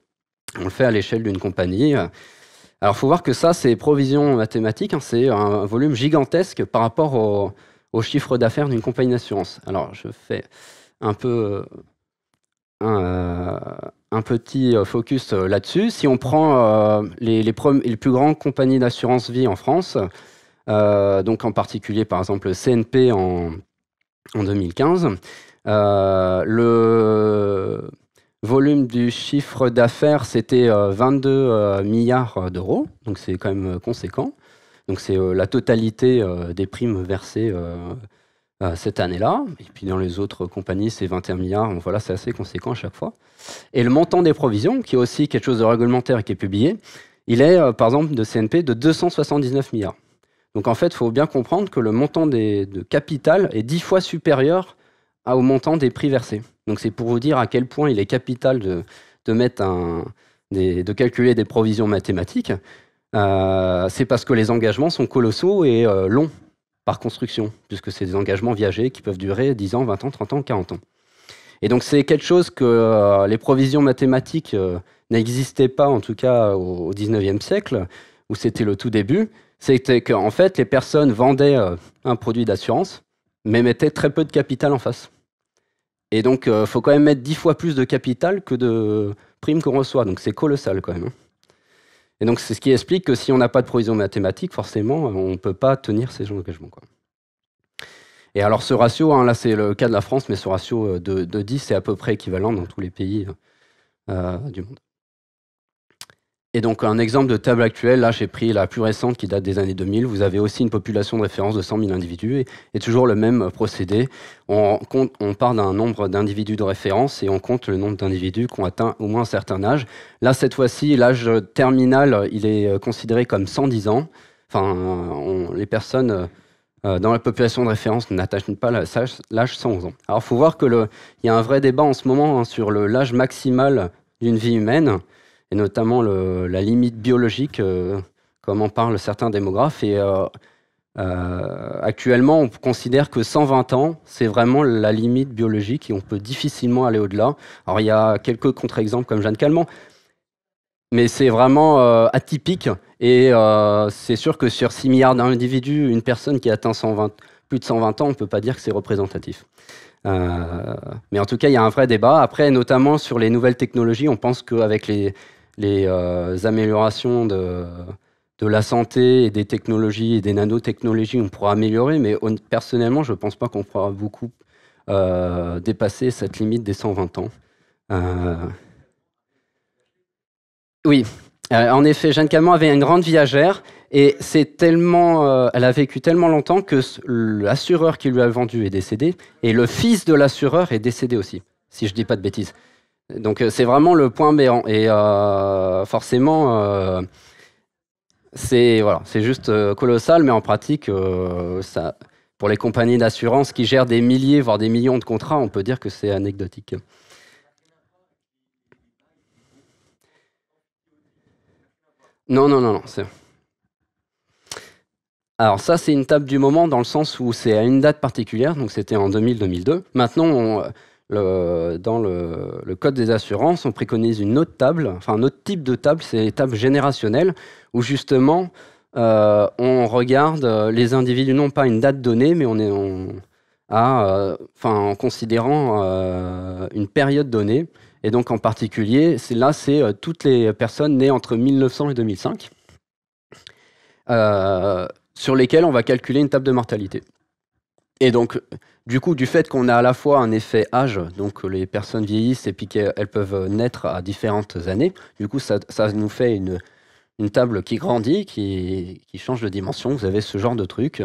On le fait à l'échelle d'une compagnie. Alors, il faut voir que ça, c'est provisions mathématiques, hein, c'est un volume gigantesque par rapport au, au chiffre d'affaires d'une compagnie d'assurance. Alors, je fais un peu euh, euh, un, petit euh, focus là-dessus. Si on prend les, plus grandes compagnies d'assurance vie en France, donc en particulier par exemple CNP en, en 2015, le volume du chiffre d'affaires, c'était 22 milliards d'euros, donc c'est quand même conséquent. Donc c'est la totalité des primes versées euh, cette année-là. Et puis dans les autres compagnies, c'est 21 milliards. voilà, c'est assez conséquent à chaque fois. Et le montant des provisions, qui est aussi quelque chose de réglementaire et qui est publié, il est, euh, par exemple, de CNP de 279 milliards. Donc en fait, il faut bien comprendre que le montant de capital est dix fois supérieur au montant des prix versés. Donc c'est pour vous dire à quel point il est capital de, mettre un, de calculer des provisions mathématiques. Euh, c'est parce que les engagements sont colossaux et longs par construction, puisque c'est des engagements viagers qui peuvent durer 10 ans, 20 ans, 30 ans, 40 ans. Et donc c'est quelque chose que euh, les provisions mathématiques euh, n'existaient pas, en tout cas au, XIXe siècle, où c'était le tout début. C'était qu'en fait, les personnes vendaient euh, un produit d'assurance, mais mettaient très peu de capital en face. Et donc, il faut quand même mettre 10 fois plus de capital que de primes qu'on reçoit. Donc c'est colossal quand même. Hein. Et donc, c'est ce qui explique que si on n'a pas de provision mathématique, forcément, on ne peut pas tenir ces engagements quoi. Et alors, ce ratio, hein, là, c'est le cas de la France, mais ce ratio euh, de, 10 c'est à peu près équivalent dans tous les pays euh, du monde. Et donc un exemple de table actuelle, là j'ai pris la plus récente qui date des années 2000, vous avez aussi une population de référence de 100 000 individus et, toujours le même procédé. On, compte, on part d'un nombre d'individus de référence et on compte le nombre d'individus qui ont atteint au moins un certain âge. Là cette fois-ci, l'âge terminal, il est euh, considéré comme 110 ans. Enfin, les personnes euh, euh, dans la population de référence n'attachent pas l'âge 111 ans. Alors il faut voir qu'il y a un vrai débat en ce moment hein, sur sur l'âge maximal d'une vie humaine et notamment la limite biologique, euh, comme en parlent certains démographes. Et euh, euh, actuellement, on considère que 120 ans, c'est vraiment la limite biologique et on peut difficilement aller au-delà. Alors il y a quelques contre-exemples comme Jeanne Calment, mais c'est vraiment atypique. Et c'est sûr que sur 6 milliards d'individus, une personne qui atteint 120, plus de 120 ans, on ne peut pas dire que c'est représentatif. mais en tout cas, il y a un vrai débat. Après, notamment sur les nouvelles technologies, on pense qu'avec les les euh, améliorations de, la santé et des technologies et des nanotechnologies, on pourra améliorer, mais personnellement, je ne pense pas qu'on pourra beaucoup euh, dépasser cette limite des 120 ans. Euh, oui, en effet, Jeanne Calment avait une grande viagère et c'est tellement, elle a vécu tellement longtemps que l'assureur qui lui a vendu est décédé et le fils de l'assureur est décédé aussi, si je ne dis pas de bêtises. Donc euh, c'est vraiment le point béant. Et euh, forcément, euh, c'est voilà, juste colossal, mais en pratique, ça, pour les compagnies d'assurance qui gèrent des milliers, voire des millions de contrats, on peut dire que c'est anecdotique. Non, non, non, non. Alors ça, c'est une table du moment dans le sens où c'est à une date particulière, donc c'était en 2000-2002. Maintenant, on, dans le, Code des assurances, on préconise une autre table, enfin un autre type de table, c'est les tables générationnelles, où justement euh, on regarde euh, les individus, non pas une date donnée, mais on est euh, enfin, en considérant une période donnée. Et donc en particulier, là, c'est toutes les personnes nées entre 1900 et 2005. sur lesquelles on va calculer une table de mortalité. Et donc, du coup, du fait qu'on a à la fois un effet âge, donc les personnes vieillissent et puis qu'elles peuvent naître à différentes années, du coup, ça, nous fait une, table qui grandit, qui, change de dimension. Vous avez ce genre de truc.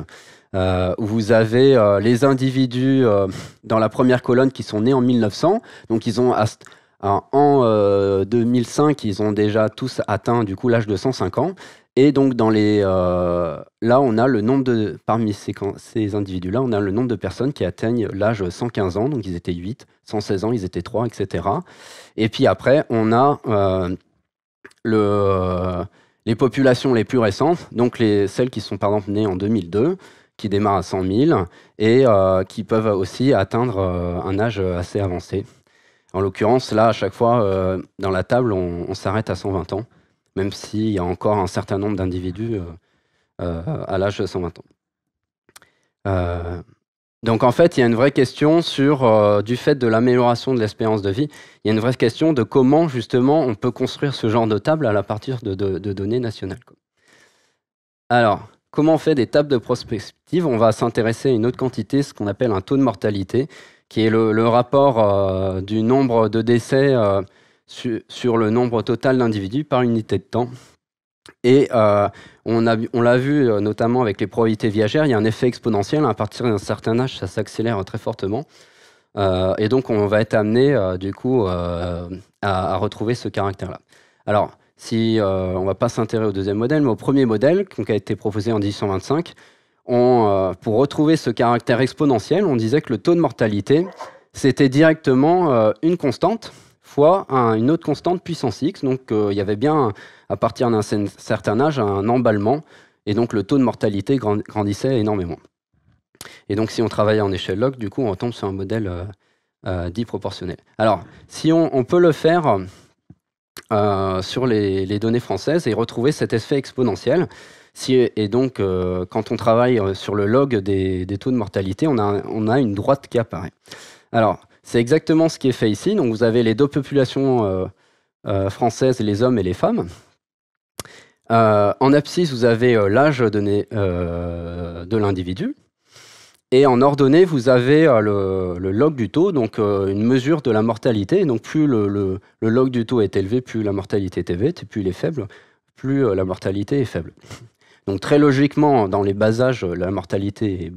où euh, vous avez euh, les individus euh, dans la première colonne qui sont nés en 1900, donc ils ont en 2005, ils ont déjà tous atteint du coup l'âge de 105 ans. Et donc, dans les, euh, là, on a le nombre de, parmi ces, individus-là, on a le nombre de personnes qui atteignent l'âge 115 ans, donc ils étaient 8, 116 ans, ils étaient 3, etc. Et puis après, on a euh, le, euh, les populations les plus récentes, donc les, celles qui sont par exemple nées en 2002, qui démarrent à 100 000 et qui peuvent aussi atteindre un âge assez avancé. En l'occurrence, là, à chaque fois, dans la table, on s'arrête à 120 ans même s'il y a encore un certain nombre d'individus euh, euh, à l'âge de 120 ans. Euh, donc en fait, il y a une vraie question sur, du fait de l'amélioration de l'espérance de vie, il y a une vraie question de comment justement on peut construire ce genre de table à la partir de, données nationales. Alors, comment on fait des tables de prospective On va s'intéresser à une autre quantité, ce qu'on appelle un taux de mortalité, qui est le, rapport du nombre de décès sur, le nombre total d'individus par unité de temps. Et euh, on, l'a vu euh, notamment avec les probabilités viagères, il y a un effet exponentiel. À partir d'un certain âge, ça s'accélère très fortement. Euh, et donc, on va être amené, du coup, à, retrouver ce caractère-là. Alors, si on ne va pas s'intéresser au deuxième modèle, mais au premier modèle, qui a été proposé en 1825, pour retrouver ce caractère exponentiel, on disait que le taux de mortalité, c'était directement une constante fois une autre constante puissance x. Donc euh, il y avait bien, à partir d'un certain âge, un emballement, et donc le taux de mortalité grandissait énormément. Et donc si on travaillait en échelle log, du coup on tombe sur un modèle euh, euh, dit proportionnel. Alors si on, peut le faire euh, sur les, données françaises et retrouver cet effet exponentiel, si, et donc quand on travaille sur le log des, taux de mortalité, on a, on a une droite qui apparaît. Alors, c'est exactement ce qui est fait ici. Donc vous avez les deux populations euh, euh, françaises, les hommes et les femmes. Euh, en abscisse, vous avez l'âge donné de l'individu. Et en ordonnée, vous avez le, log du taux, donc une mesure de la mortalité. donc plus le, log du taux est élevé, plus la mortalité est élevée, plus il est faible, plus la mortalité est faible. Donc très logiquement, dans les bas âges, la mortalité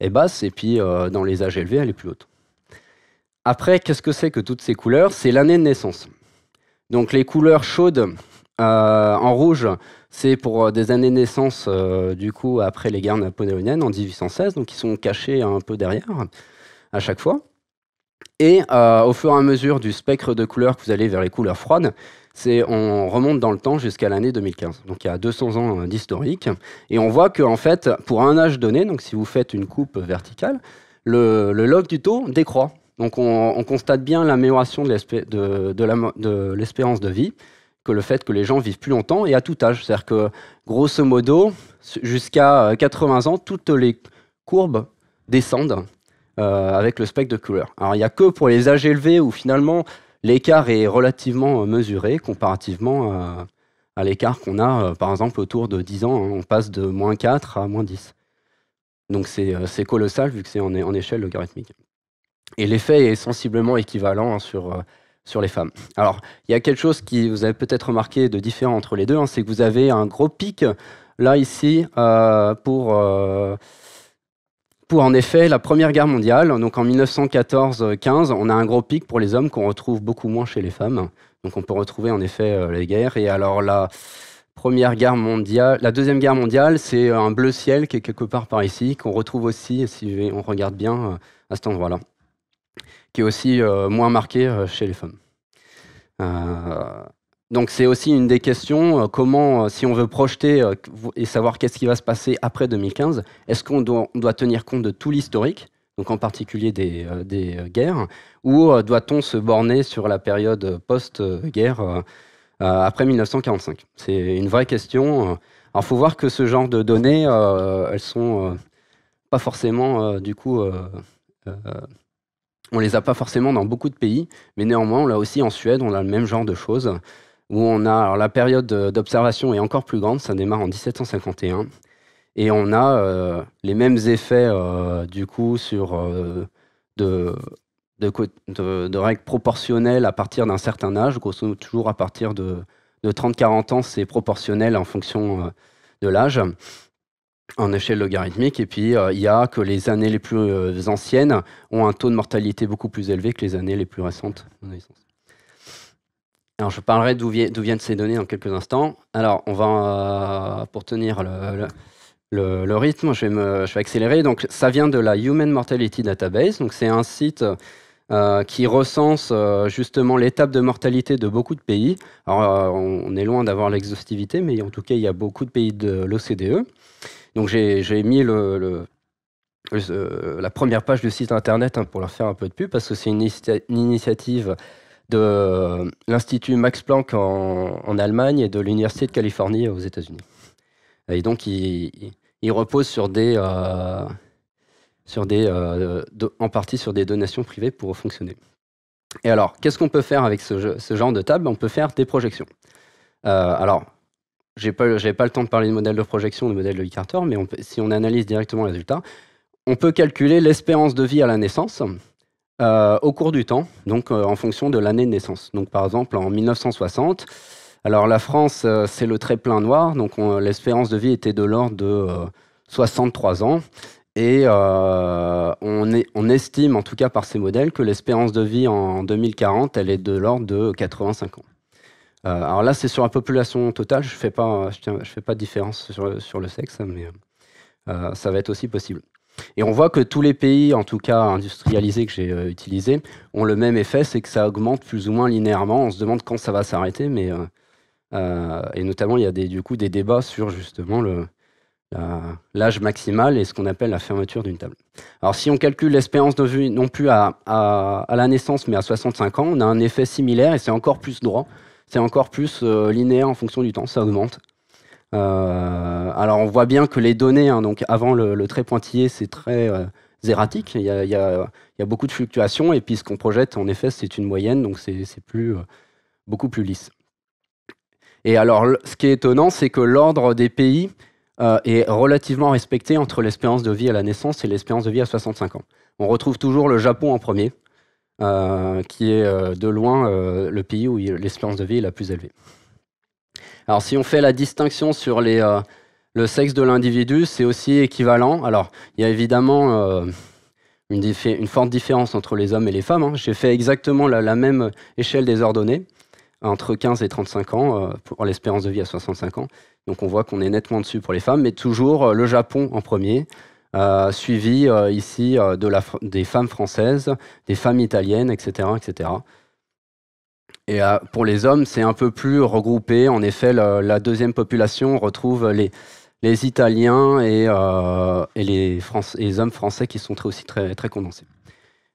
est, basse, et puis dans les âges élevés, elle est plus haute. Après, qu'est-ce que c'est que toutes ces couleurs C'est l'année de naissance. Donc les couleurs chaudes euh, en rouge, c'est pour euh, des années de naissance, euh, du coup, après les guerres napoléoniennes en 1816, donc ils sont cachés un peu derrière à chaque fois. Et au fur et à mesure du spectre de couleurs que vous allez vers les couleurs froides, c'est on remonte dans le temps jusqu'à l'année 2015. Donc il y a 200 ans d'historique. Et on voit que en fait, pour un âge donné, donc si vous faites une coupe verticale, le log du taux décroît. Donc on, constate bien l'amélioration de l'espérance de, vie, que le fait que les gens vivent plus longtemps et à tout âge. C'est-à-dire que grosso modo, jusqu'à 80 euh, ans, toutes les courbes descendent euh, avec le spectre de couleur. Alors il n'y a que pour les âges élevés où finalement l'écart est relativement euh, mesuré comparativement à, l'écart qu'on a par exemple autour de 10 ans. Hein. on passe de moins 4 à moins 10. Donc c'est colossal vu que c'est en échelle logarithmique. Et l'effet est sensiblement équivalent hein, sur, euh, sur les femmes. Alors, il y a quelque chose qui vous avez peut-être remarqué de différent entre les deux, hein, c'est que vous avez un gros pic là ici euh, pour, euh, pour en effet la Première Guerre mondiale. Donc en 1914-15, on a un gros pic pour les hommes qu'on retrouve beaucoup moins chez les femmes. Donc on peut retrouver en effet les guerres. Et alors la Première Guerre mondiale, la Deuxième Guerre mondiale, c'est un bleu ciel qui est quelque part par ici qu'on retrouve aussi si on regarde bien à cet endroit-là qui est aussi euh, moins marqué euh, chez les femmes. Euh, donc c'est aussi une des questions, comment, si on veut projeter et savoir qu'est-ce qui va se passer après 2015, est-ce qu'on doit, tenir compte de tout l'historique, donc en particulier des, guerres, ou doit-on se borner sur la période post-guerre après 1945 C'est une vraie question. Alors, faut voir que ce genre de données, elles sont pas forcément, du coup, on les a pas forcément dans beaucoup de pays, mais néanmoins, là aussi en Suède, on a le même genre de choses. Où on a la période euh, d'observation est encore plus grande, ça démarre en 1751, et on a euh, les mêmes effets euh, du coup sur de, de, règles proportionnelles à partir d'un certain âge, toujours à partir de, 30-40 ans, c'est proportionnel en fonction de l'âge en échelle logarithmique. Et puis, euh, il y a que les années les plus euh, anciennes ont un taux de mortalité beaucoup plus élevé que les années les plus récentes Alors, je parlerai d'où viennent ces données dans quelques instants. Alors, on va, euh, pour tenir le, rythme, je vais, je vais, accélérer. Donc, ça vient de la Human Mortality Database. Donc, c'est un site qui recense justement l'étape de mortalité de beaucoup de pays. Alors, on est loin d'avoir l'exhaustivité, mais en tout cas, il y a beaucoup de pays de l'OCDE. Donc j'ai mis euh, la première page du site internet hein, pour leur faire un peu de pub parce que c'est une, initiative de euh, l'Institut Max Planck en, Allemagne et de l'Université de Californie aux États-Unis. Et donc, il, repose sur euh, en partie sur des donations privées pour fonctionner. Et alors, qu'est-ce qu'on peut faire avec ce, ce genre de table On peut faire des projections. alors, j'ai pas, pas le temps de parler de modèle de projection, de modèle de Carter, mais si on analyse directement les résultats, on peut calculer l'espérance de vie à la naissance euh, au cours du temps, donc euh, en fonction de l'année de naissance. Donc par exemple en 1960, alors la France euh, c'est le trait plein noir, donc l'espérance de vie était de l'ordre de 63 ans. Et on, est, on, estime, en tout cas par ces modèles, que l'espérance de vie en 2040, elle est de l'ordre de 85 ans. Euh, alors là, c'est sur la population totale. Je ne fais, pas, de différence sur, le, sexe, mais euh, euh, ça va être aussi possible. Et on voit que tous les pays, en tout cas industrialisés que j'ai utilisés, ont le même effet, c'est que ça augmente plus ou moins linéairement. On se demande quand ça va s'arrêter, mais et notamment il y a des, du coup des débats sur justement l'âge maximal et ce qu'on appelle la fermeture d'une table. Alors si on calcule l'espérance de vie non plus à, la naissance mais à 65 ans, on a un effet similaire et c'est encore plus droit c'est encore plus euh, linéaire en fonction du temps, ça augmente. Euh, alors on voit bien que les données, hein, donc avant le, trait pointillé, c'est très euh, erratique, il y, a, beaucoup de fluctuations, et puis ce qu'on projette, en effet, c'est une moyenne, donc c'est beaucoup plus lisse. Et alors, ce qui est étonnant, c'est que l'ordre des pays est relativement respecté entre l'espérance de vie à la naissance et l'espérance de vie à 65 ans. On retrouve toujours le Japon en premier, euh, qui est euh, de loin euh, le pays où l'espérance de vie est la plus élevée. Alors si on fait la distinction sur le sexe de l'individu, c'est aussi équivalent. Alors il y a évidemment une, forte différence entre les hommes et les femmes. Hein. J'ai fait exactement la, même échelle des ordonnées, entre 15 et 35 ans, pour l'espérance de vie à 65 ans. Donc on voit qu'on est nettement dessus pour les femmes, mais toujours le Japon en premier, euh, suivi euh, ici euh, de la, des femmes françaises, des femmes italiennes, etc. etc. Et pour les hommes, c'est un peu plus regroupé. En effet, la, deuxième population retrouve les, les Italiens et, les, les hommes français qui sont très, aussi très, très condensés.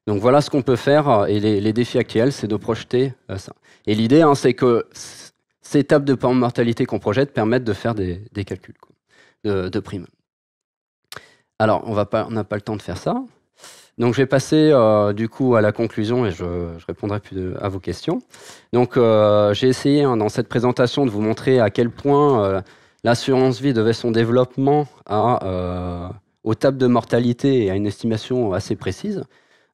Donc voilà ce qu'on peut faire et les, défis actuels, c'est de projeter ça. Et l'idée, hein, c'est que ces tables de mortalité qu'on projette permettent de faire des, calculs de, de primes. Alors, on n'a pas le temps de faire ça. Donc, je vais passer euh, du coup à la conclusion et je, répondrai plus à vos questions. Donc, euh, j'ai essayé hein, dans cette présentation de vous montrer à quel point euh, l'assurance vie devait son développement aux tables de mortalité et à une estimation assez précise.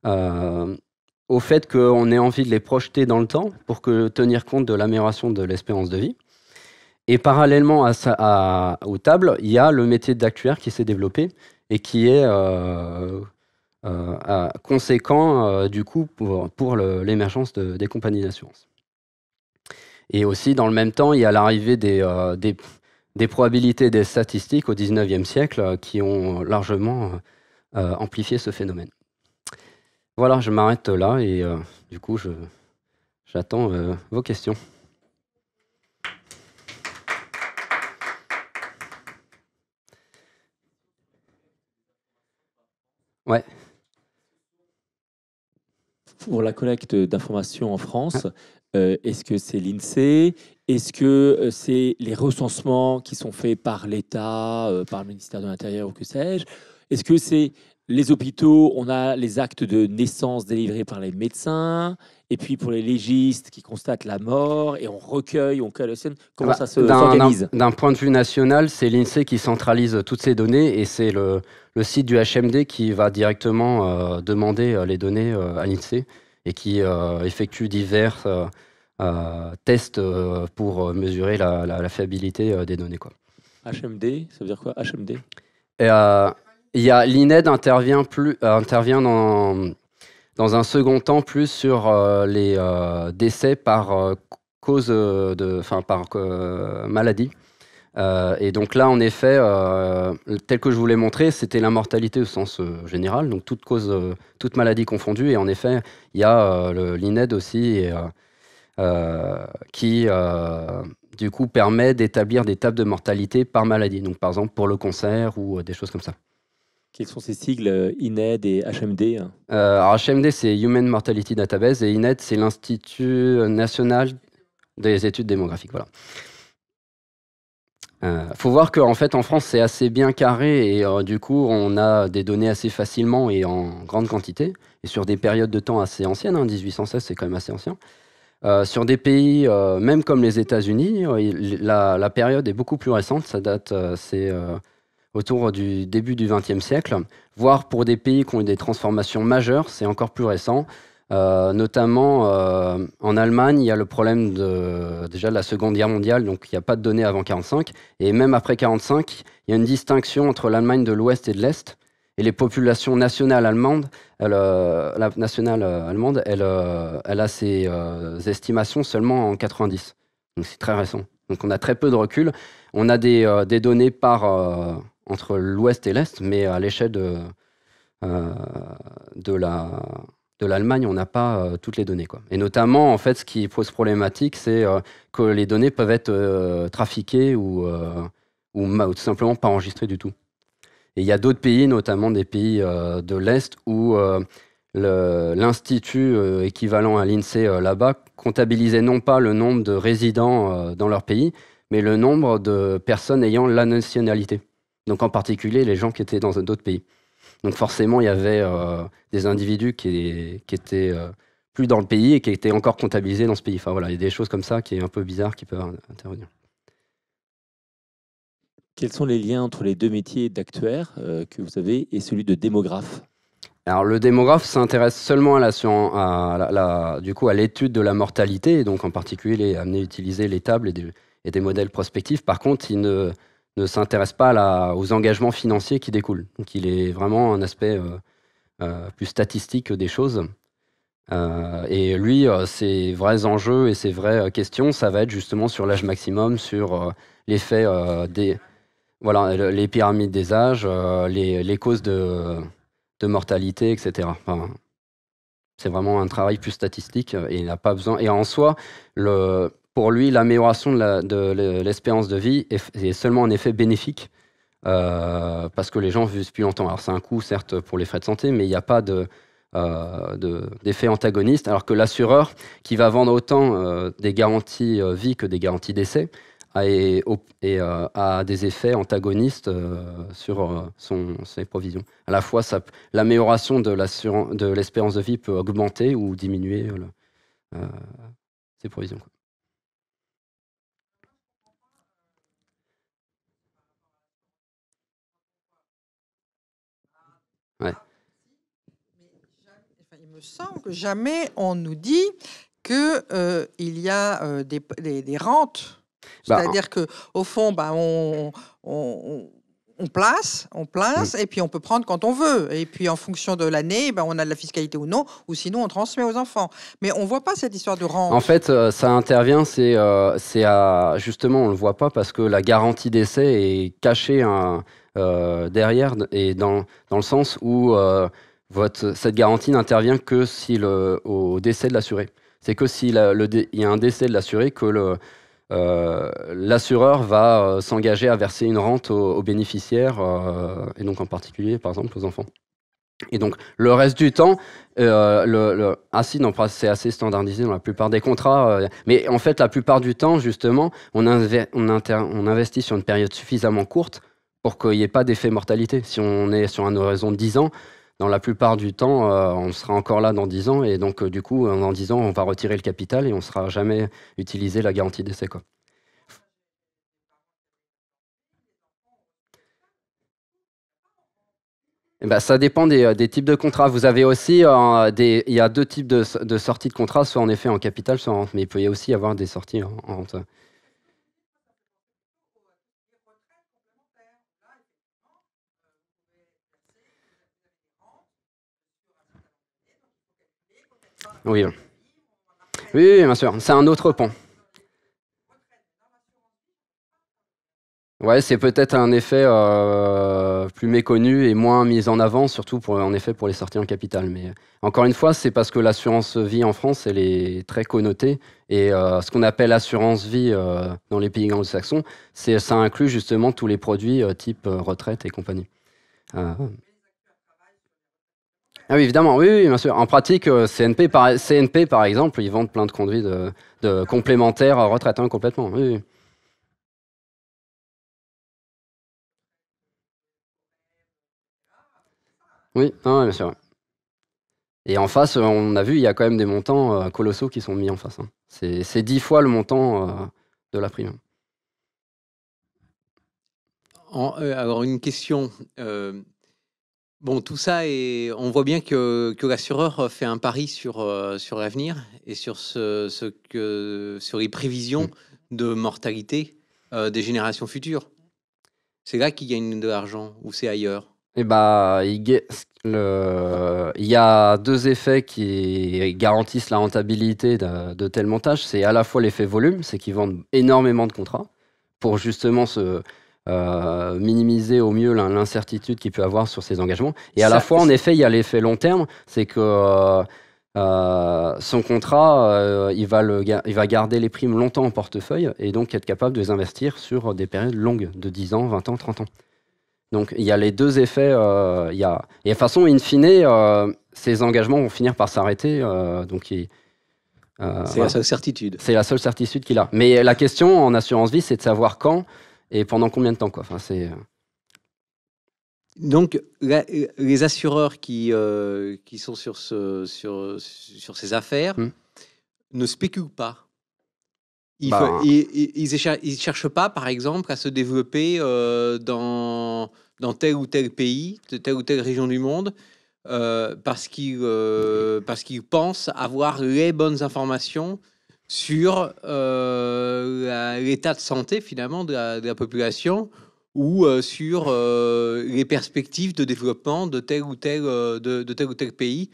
au fait qu'on ait envie de les projeter dans le temps pour que, tenir compte de l'amélioration de l'espérance de vie. Et parallèlement à, aux tables, il y a le métier d'actuaire qui s'est développé et qui est euh, euh, euh, conséquent du coup pour, l'émergence des compagnies d'assurance. Et aussi, dans le même temps, il y a l'arrivée des, des, des, probabilités des statistiques au 19e siècle qui ont largement amplifié ce phénomène. Voilà, je m'arrête là et du coup, j'attends vos questions. Pour la collecte d'informations en France, ah. euh, est-ce que c'est l'INSEE Est-ce que euh, c'est les recensements qui sont faits par l'État, euh, par le ministère de l'Intérieur ou que sais-je Est-ce que c'est les hôpitaux, on a les actes de naissance délivrés par les médecins, et puis pour les légistes qui constatent la mort, et on recueille, on collectionne. Comment bah, ça se s'organise D'un point de vue national, c'est l'INSEE qui centralise toutes ces données, et c'est le, site du HMD qui va directement euh, demander euh, les données euh, à l'INSEE, et qui effectue divers tests pour mesurer la, fiabilité des données. HMD, ça veut dire quoi HMD L'INED intervient, plus, euh, intervient dans, dans un second temps plus sur euh, les euh, décès par cause de, fin, par maladie. et donc là, en effet, tel que je vous l'ai montré, c'était la mortalité au sens général, donc toute cause, toute maladie confondue. Et en effet, il y a l'INED aussi qui, du coup, permet d'établir des tables de mortalité par maladie. Donc, par exemple, pour le cancer ou des choses comme ça. Quels sont ces sigles euh, INED et HMD HMD, hein euh, c'est Human Mortality Database et INED, c'est l'Institut national des études démographiques. Voilà. Euh, faut voir qu'en fait en France c'est assez bien carré et du coup on a des données assez facilement et en grande quantité et sur des périodes de temps assez anciennes, 1816 hein, c'est quand même assez ancien. sur des pays même comme les États-Unis, la, la, période est beaucoup plus récente, ça date c'est autour du début du XXe siècle, voire pour des pays qui ont eu des transformations majeures, c'est encore plus récent. Euh, notamment euh, en Allemagne, il y a le problème de déjà de la Seconde Guerre mondiale, donc il n'y a pas de données avant 45, et même après 45, il y a une distinction entre l'Allemagne de l'Ouest et de l'Est, et les populations nationales allemandes, elle, euh, la nationale allemande, elle, elle a ses estimations seulement en 90, donc c'est très récent. Donc on a très peu de recul, on a des, des données par entre l'Ouest et l'Est, mais à l'échelle de, euh, de la de l'Allemagne, on n'a pas euh, toutes les données. Quoi. Et notamment, en fait, ce qui pose problématique, c'est euh, que les données peuvent être trafiquées ou, tout simplement pas enregistrées du tout. Et il y a d'autres pays, notamment des pays de l'Est, où l'institut équivalent à l'INSEE là-bas comptabilisait non pas le nombre de résidents dans leur pays, mais le nombre de personnes ayant la nationalité donc en particulier les gens qui étaient dans d'autres pays. Donc forcément, il y avait euh, des individus qui, qui étaient euh, plus dans le pays et qui étaient encore comptabilisés dans ce pays. Enfin voilà, il y a des choses comme ça qui est un peu bizarre qui peuvent intervenir. Quels sont les liens entre les deux métiers d'actuaire euh, que vous avez et celui de démographe alors le démographe s'intéresse seulement à la, à du coup à l'étude de la mortalité, donc en particulier à amener à utiliser les tables et des modèles prospectifs. Par contre, il ne ne s'intéresse pas à aux engagements financiers qui découlent. Donc il est vraiment un aspect euh, euh, plus statistique des choses. Euh, et lui, ses vrais enjeux et ses vraies questions, ça va être justement sur l'âge maximum, sur l'effet des voilà, les pyramides des âges, les, causes de, mortalité, etc. c'est vraiment un travail plus statistique et il n'a pas besoin. Et en soi, le, pour lui, l'amélioration de l'espérance de, de, vie est, seulement un effet bénéfique euh, parce que les gens vivent plus longtemps. Alors c'est un coût certes pour les frais de santé, mais il n'y a pas euh, d'effet antagoniste, alors que l'assureur qui va vendre autant euh, des garanties vie que des garanties décès a, des effets antagonistes sur ses provisions. À la fois, l'amélioration de l'espérance de, vie peut augmenter ou diminuer ses provisions. jamais on nous dit qu'il euh, y a euh, des, des, rentes. Bah, C'est-à-dire que qu'au fond, bah, on, on, place, on place, et puis on peut prendre quand on veut. Et puis en fonction de l'année, bah, on a de la fiscalité ou non, ou sinon on transmet aux enfants. Mais on ne voit pas cette histoire de rente. En fait, euh, ça intervient, euh, c'est à... justement, on ne le voit pas parce que la garantie d'essai est cachée hein, derrière, et dans, dans, le sens où votre, cette garantie n'intervient que si le, au décès de l'assuré. C'est que s'il y a un décès de l'assuré que euh, l'assureur va euh, s'engager à verser une rente aux, bénéficiaires, euh, et donc en particulier, par exemple, aux enfants. Et donc, le reste du temps, euh, le, le, ah c'est assez standardisé dans la plupart des contrats. mais en fait, la plupart du temps, justement, on, on, on investit sur une période suffisamment courte pour qu'il n'y ait pas d'effet mortalité. Si on est sur un horizon de 10 ans, dans la plupart du temps, euh, on sera encore là dans 10 ans. Et donc, euh, du coup, euh, dans 10 ans, on va retirer le capital et on ne sera jamais utilisé la garantie d'essai. Quoi. Eh ben, ça dépend des, types de contrats. Vous avez aussi, des, il y a deux types de, sorties de contrats, soit en effet en capital, soit en rente. Mais il peut y aussi avoir des sorties en, en rente. Oui. Oui, bien sûr. C'est un autre pan. Ouais, c'est peut-être un effet euh, plus méconnu et moins mis en avant, surtout pour, en effet pour les sorties en capital. Mais encore une fois, c'est parce que l'assurance vie en France, elle est très connotée. Et euh, ce qu'on appelle assurance vie euh, dans les pays anglo-saxons, ça inclut justement tous les produits type retraite et compagnie. Ah oui, évidemment, oui, bien sûr. En pratique, euh, CNP par, exemple, ils vendent plein de conduits de, complémentaires à hein, complètement. Oui, oui. bien sûr. Et en face, on a vu, il y a quand même des montants euh, colossaux qui sont mis en face. Hein. C'est dix fois le montant euh, de la prime. alors, une question. Bon, tout ça, et on voit bien que, l'assureur fait un pari sur, euh, sur l'avenir et sur, ce, que, sur les prévisions mm. de mortalité euh, des générations futures. C'est là qu'il gagne de l'argent ou c'est ailleurs Eh bah, il, y a deux effets qui garantissent la rentabilité de, de tel montage. C'est à la fois l'effet volume, c'est qu'ils vendent énormément de contrats pour justement se euh, minimiser au mieux l'incertitude qu'il peut avoir sur ses engagements. Et à la fois, en effet, il y a l'effet long terme, c'est que euh, euh, son contrat, il, va le il va garder les primes longtemps en portefeuille et donc être capable de les investir sur des périodes longues, de 10 ans, 20 ans, 30 ans. Donc il y a les deux effets. il y a... Et de toute façon, in fine, ces engagements vont finir par s'arrêter. donc c'est la seule certitude. C'est la seule certitude qu'il a. Mais la question en assurance vie, c'est de savoir quand et pendant combien de temps quoi. Enfin, c'est euh, donc, les assureurs qui, euh, qui sont sur, ce, sur, sur ces affaires hmm. ne spéculent pas. Ils, bah, hein. ils ne cherchent pas, par exemple, à se développer euh, dans, dans tel ou tel pays, de telle ou telle région du monde, parce qu'ils parce qu'ils pensent avoir les bonnes informations sur euh, l'état de santé finalement de la, population ou euh, sur euh, les perspectives de développement de tel ou tel, de, ou tel pays.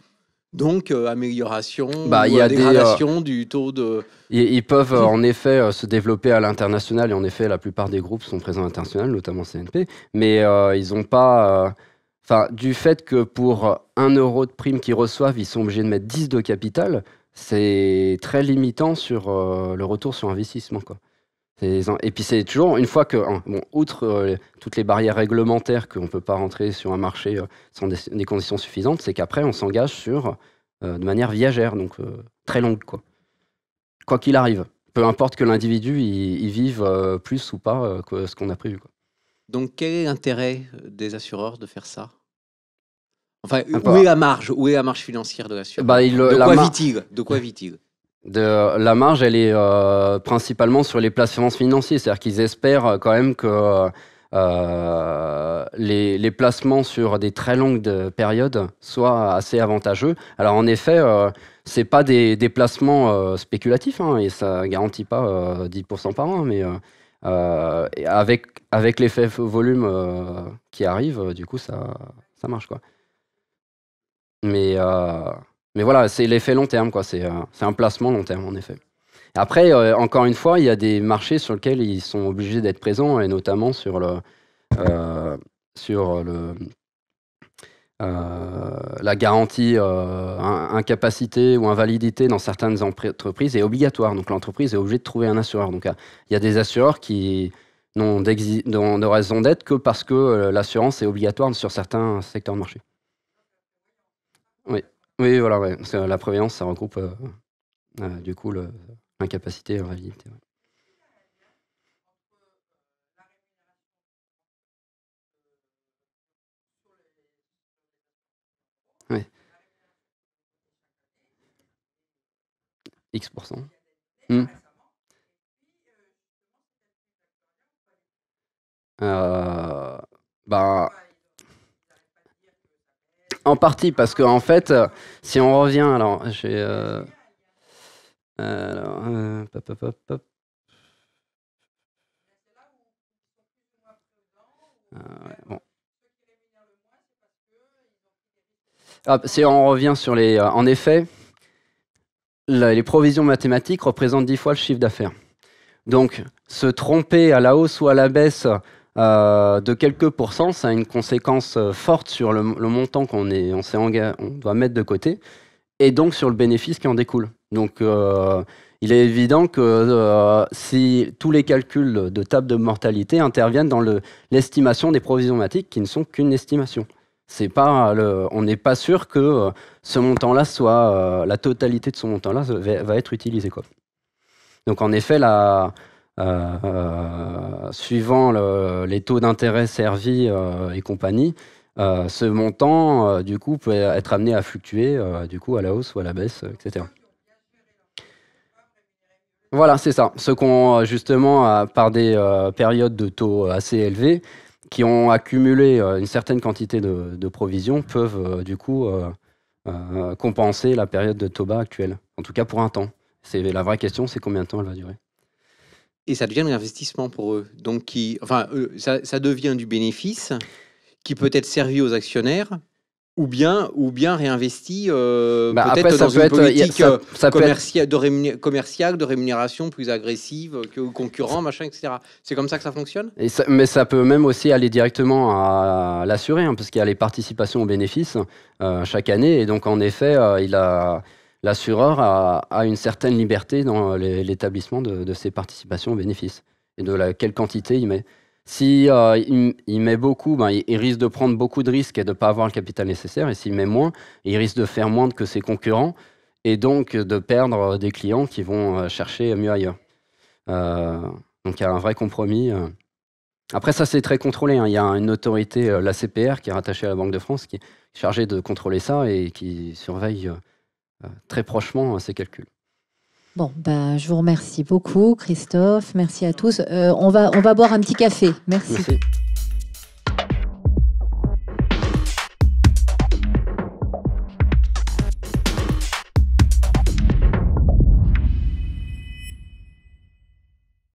Donc, amélioration, bah, y a dégradation du taux de... Ils, peuvent en effet se développer à l'international, et en effet, la plupart des groupes sont présents à l'international, notamment CNP, mais ils n'ont pas... Enfin, du fait que pour 1 euro de prime qu'ils reçoivent, ils sont obligés de mettre 10 de capital, c'est très limitant sur euh, le retour sur investissement. Quoi. Et puis c'est toujours, une fois que, hein, outre euh, toutes les barrières réglementaires qu'on ne peut pas rentrer sur un marché euh, sans des, conditions suffisantes, c'est qu'après on s'engage sur de manière viagère, donc très longue. Quoi qu'il quoi qu'il arrive, peu importe que l'individu y vive plus ou pas que ce qu'on a prévu. Donc quel est l'intérêt des assureurs de faire ça ah, où est bah. la marge Où est la marge financière de l'assurance bah, de, la quoi de quoi vit-il de, euh, la marge, elle est euh, principalement sur les placements financiers. C'est-à-dire qu'ils espèrent euh, quand même que les, placements sur des très longues périodes soient assez avantageux. Alors en effet, c'est pas des, des placements spéculatifs hein, et ça garantit pas 10% par an, mais avec, avec l'effet volume qui arrive, du coup, ça, ça marche. quoi. Mais, euh, mais voilà, c'est l'effet long terme, quoi. C'est euh, un placement long terme, en effet. Après, euh, encore une fois, il y a des marchés sur lesquels ils sont obligés d'être présents, et notamment sur le, sur le, la garantie incapacité ou invalidité dans certaines entreprises est obligatoire. Donc l'entreprise est obligée de trouver un assureur. Donc il y a des assureurs qui n'ont de raison d'être que parce que l'assurance est obligatoire sur certains secteurs de marché. Oui, oui voilà, ouais. Parce que la prévoyance, ça regroupe euh, euh du coup l'incapacité et la validité. Ouais. Oui. X%. Mmh. Euh, bah, en partie, parce qu'en en fait, euh, si on revient, alors, j'ai. si on revient sur les. Euh, en effet, les provisions mathématiques représentent 10 fois le chiffre d'affaires. Donc, se tromper à la hausse ou à la baisse euh, de quelques pourcents, ça a une conséquence euh, forte sur le, montant qu'on est, doit mettre de côté, et donc sur le bénéfice qui en découle. Donc, euh, il est évident que si tous les calculs de table de mortalité interviennent dans l'estimation des provisions matiques, qui ne sont qu'une estimation. C'est pas on n'est pas sûr que ce montant-là soit la totalité de ce montant-là va, être utilisé quoi. Donc en effet la euh, euh, suivant les taux d'intérêt servis euh, et compagnie, ce montant, du coup, peut être amené à fluctuer, du coup, à la hausse ou à la baisse, etc. Voilà, c'est ça. Ceux qui justement, par des périodes de taux assez élevés, qui ont accumulé une certaine quantité de, provisions, peuvent du coup compenser la période de taux bas actuelle, en tout cas pour un temps. C'est La vraie question, c'est combien de temps elle va durer et ça devient un investissement pour eux. Donc, qui, enfin, ça, devient du bénéfice qui peut être servi aux actionnaires ou bien, ou bien réinvesti euh, bah, peut-être dans une politique ça, euh, de commerciale, de rémunération plus agressive euh, que aux concurrents, machin, etc. C'est comme ça que ça fonctionne Et Mais ça peut même aussi aller directement à l'assuré, hein, parce qu'il y a les participations aux bénéfices chaque année. Et donc, en effet, il a l'assureur a, une certaine liberté dans euh, l'établissement de, ses participations aux bénéfices et de la, quelle quantité il met. Si euh, il, met beaucoup, ben, il, risque de prendre beaucoup de risques et de ne pas avoir le capital nécessaire. Et s'il met moins, il risque de faire moins que ses concurrents et donc de perdre euh, des clients qui vont chercher mieux ailleurs. donc il y a un vrai compromis. Après, ça, c'est très contrôlé. Hein. Il y a une autorité, la CPR, qui est rattachée à la Banque de France, qui est chargée de contrôler ça et qui surveille euh, très prochement euh, ces calculs. Bon, ben, je vous remercie beaucoup, Christophe. Merci à tous. Euh, on, va, on va boire un petit café. Merci.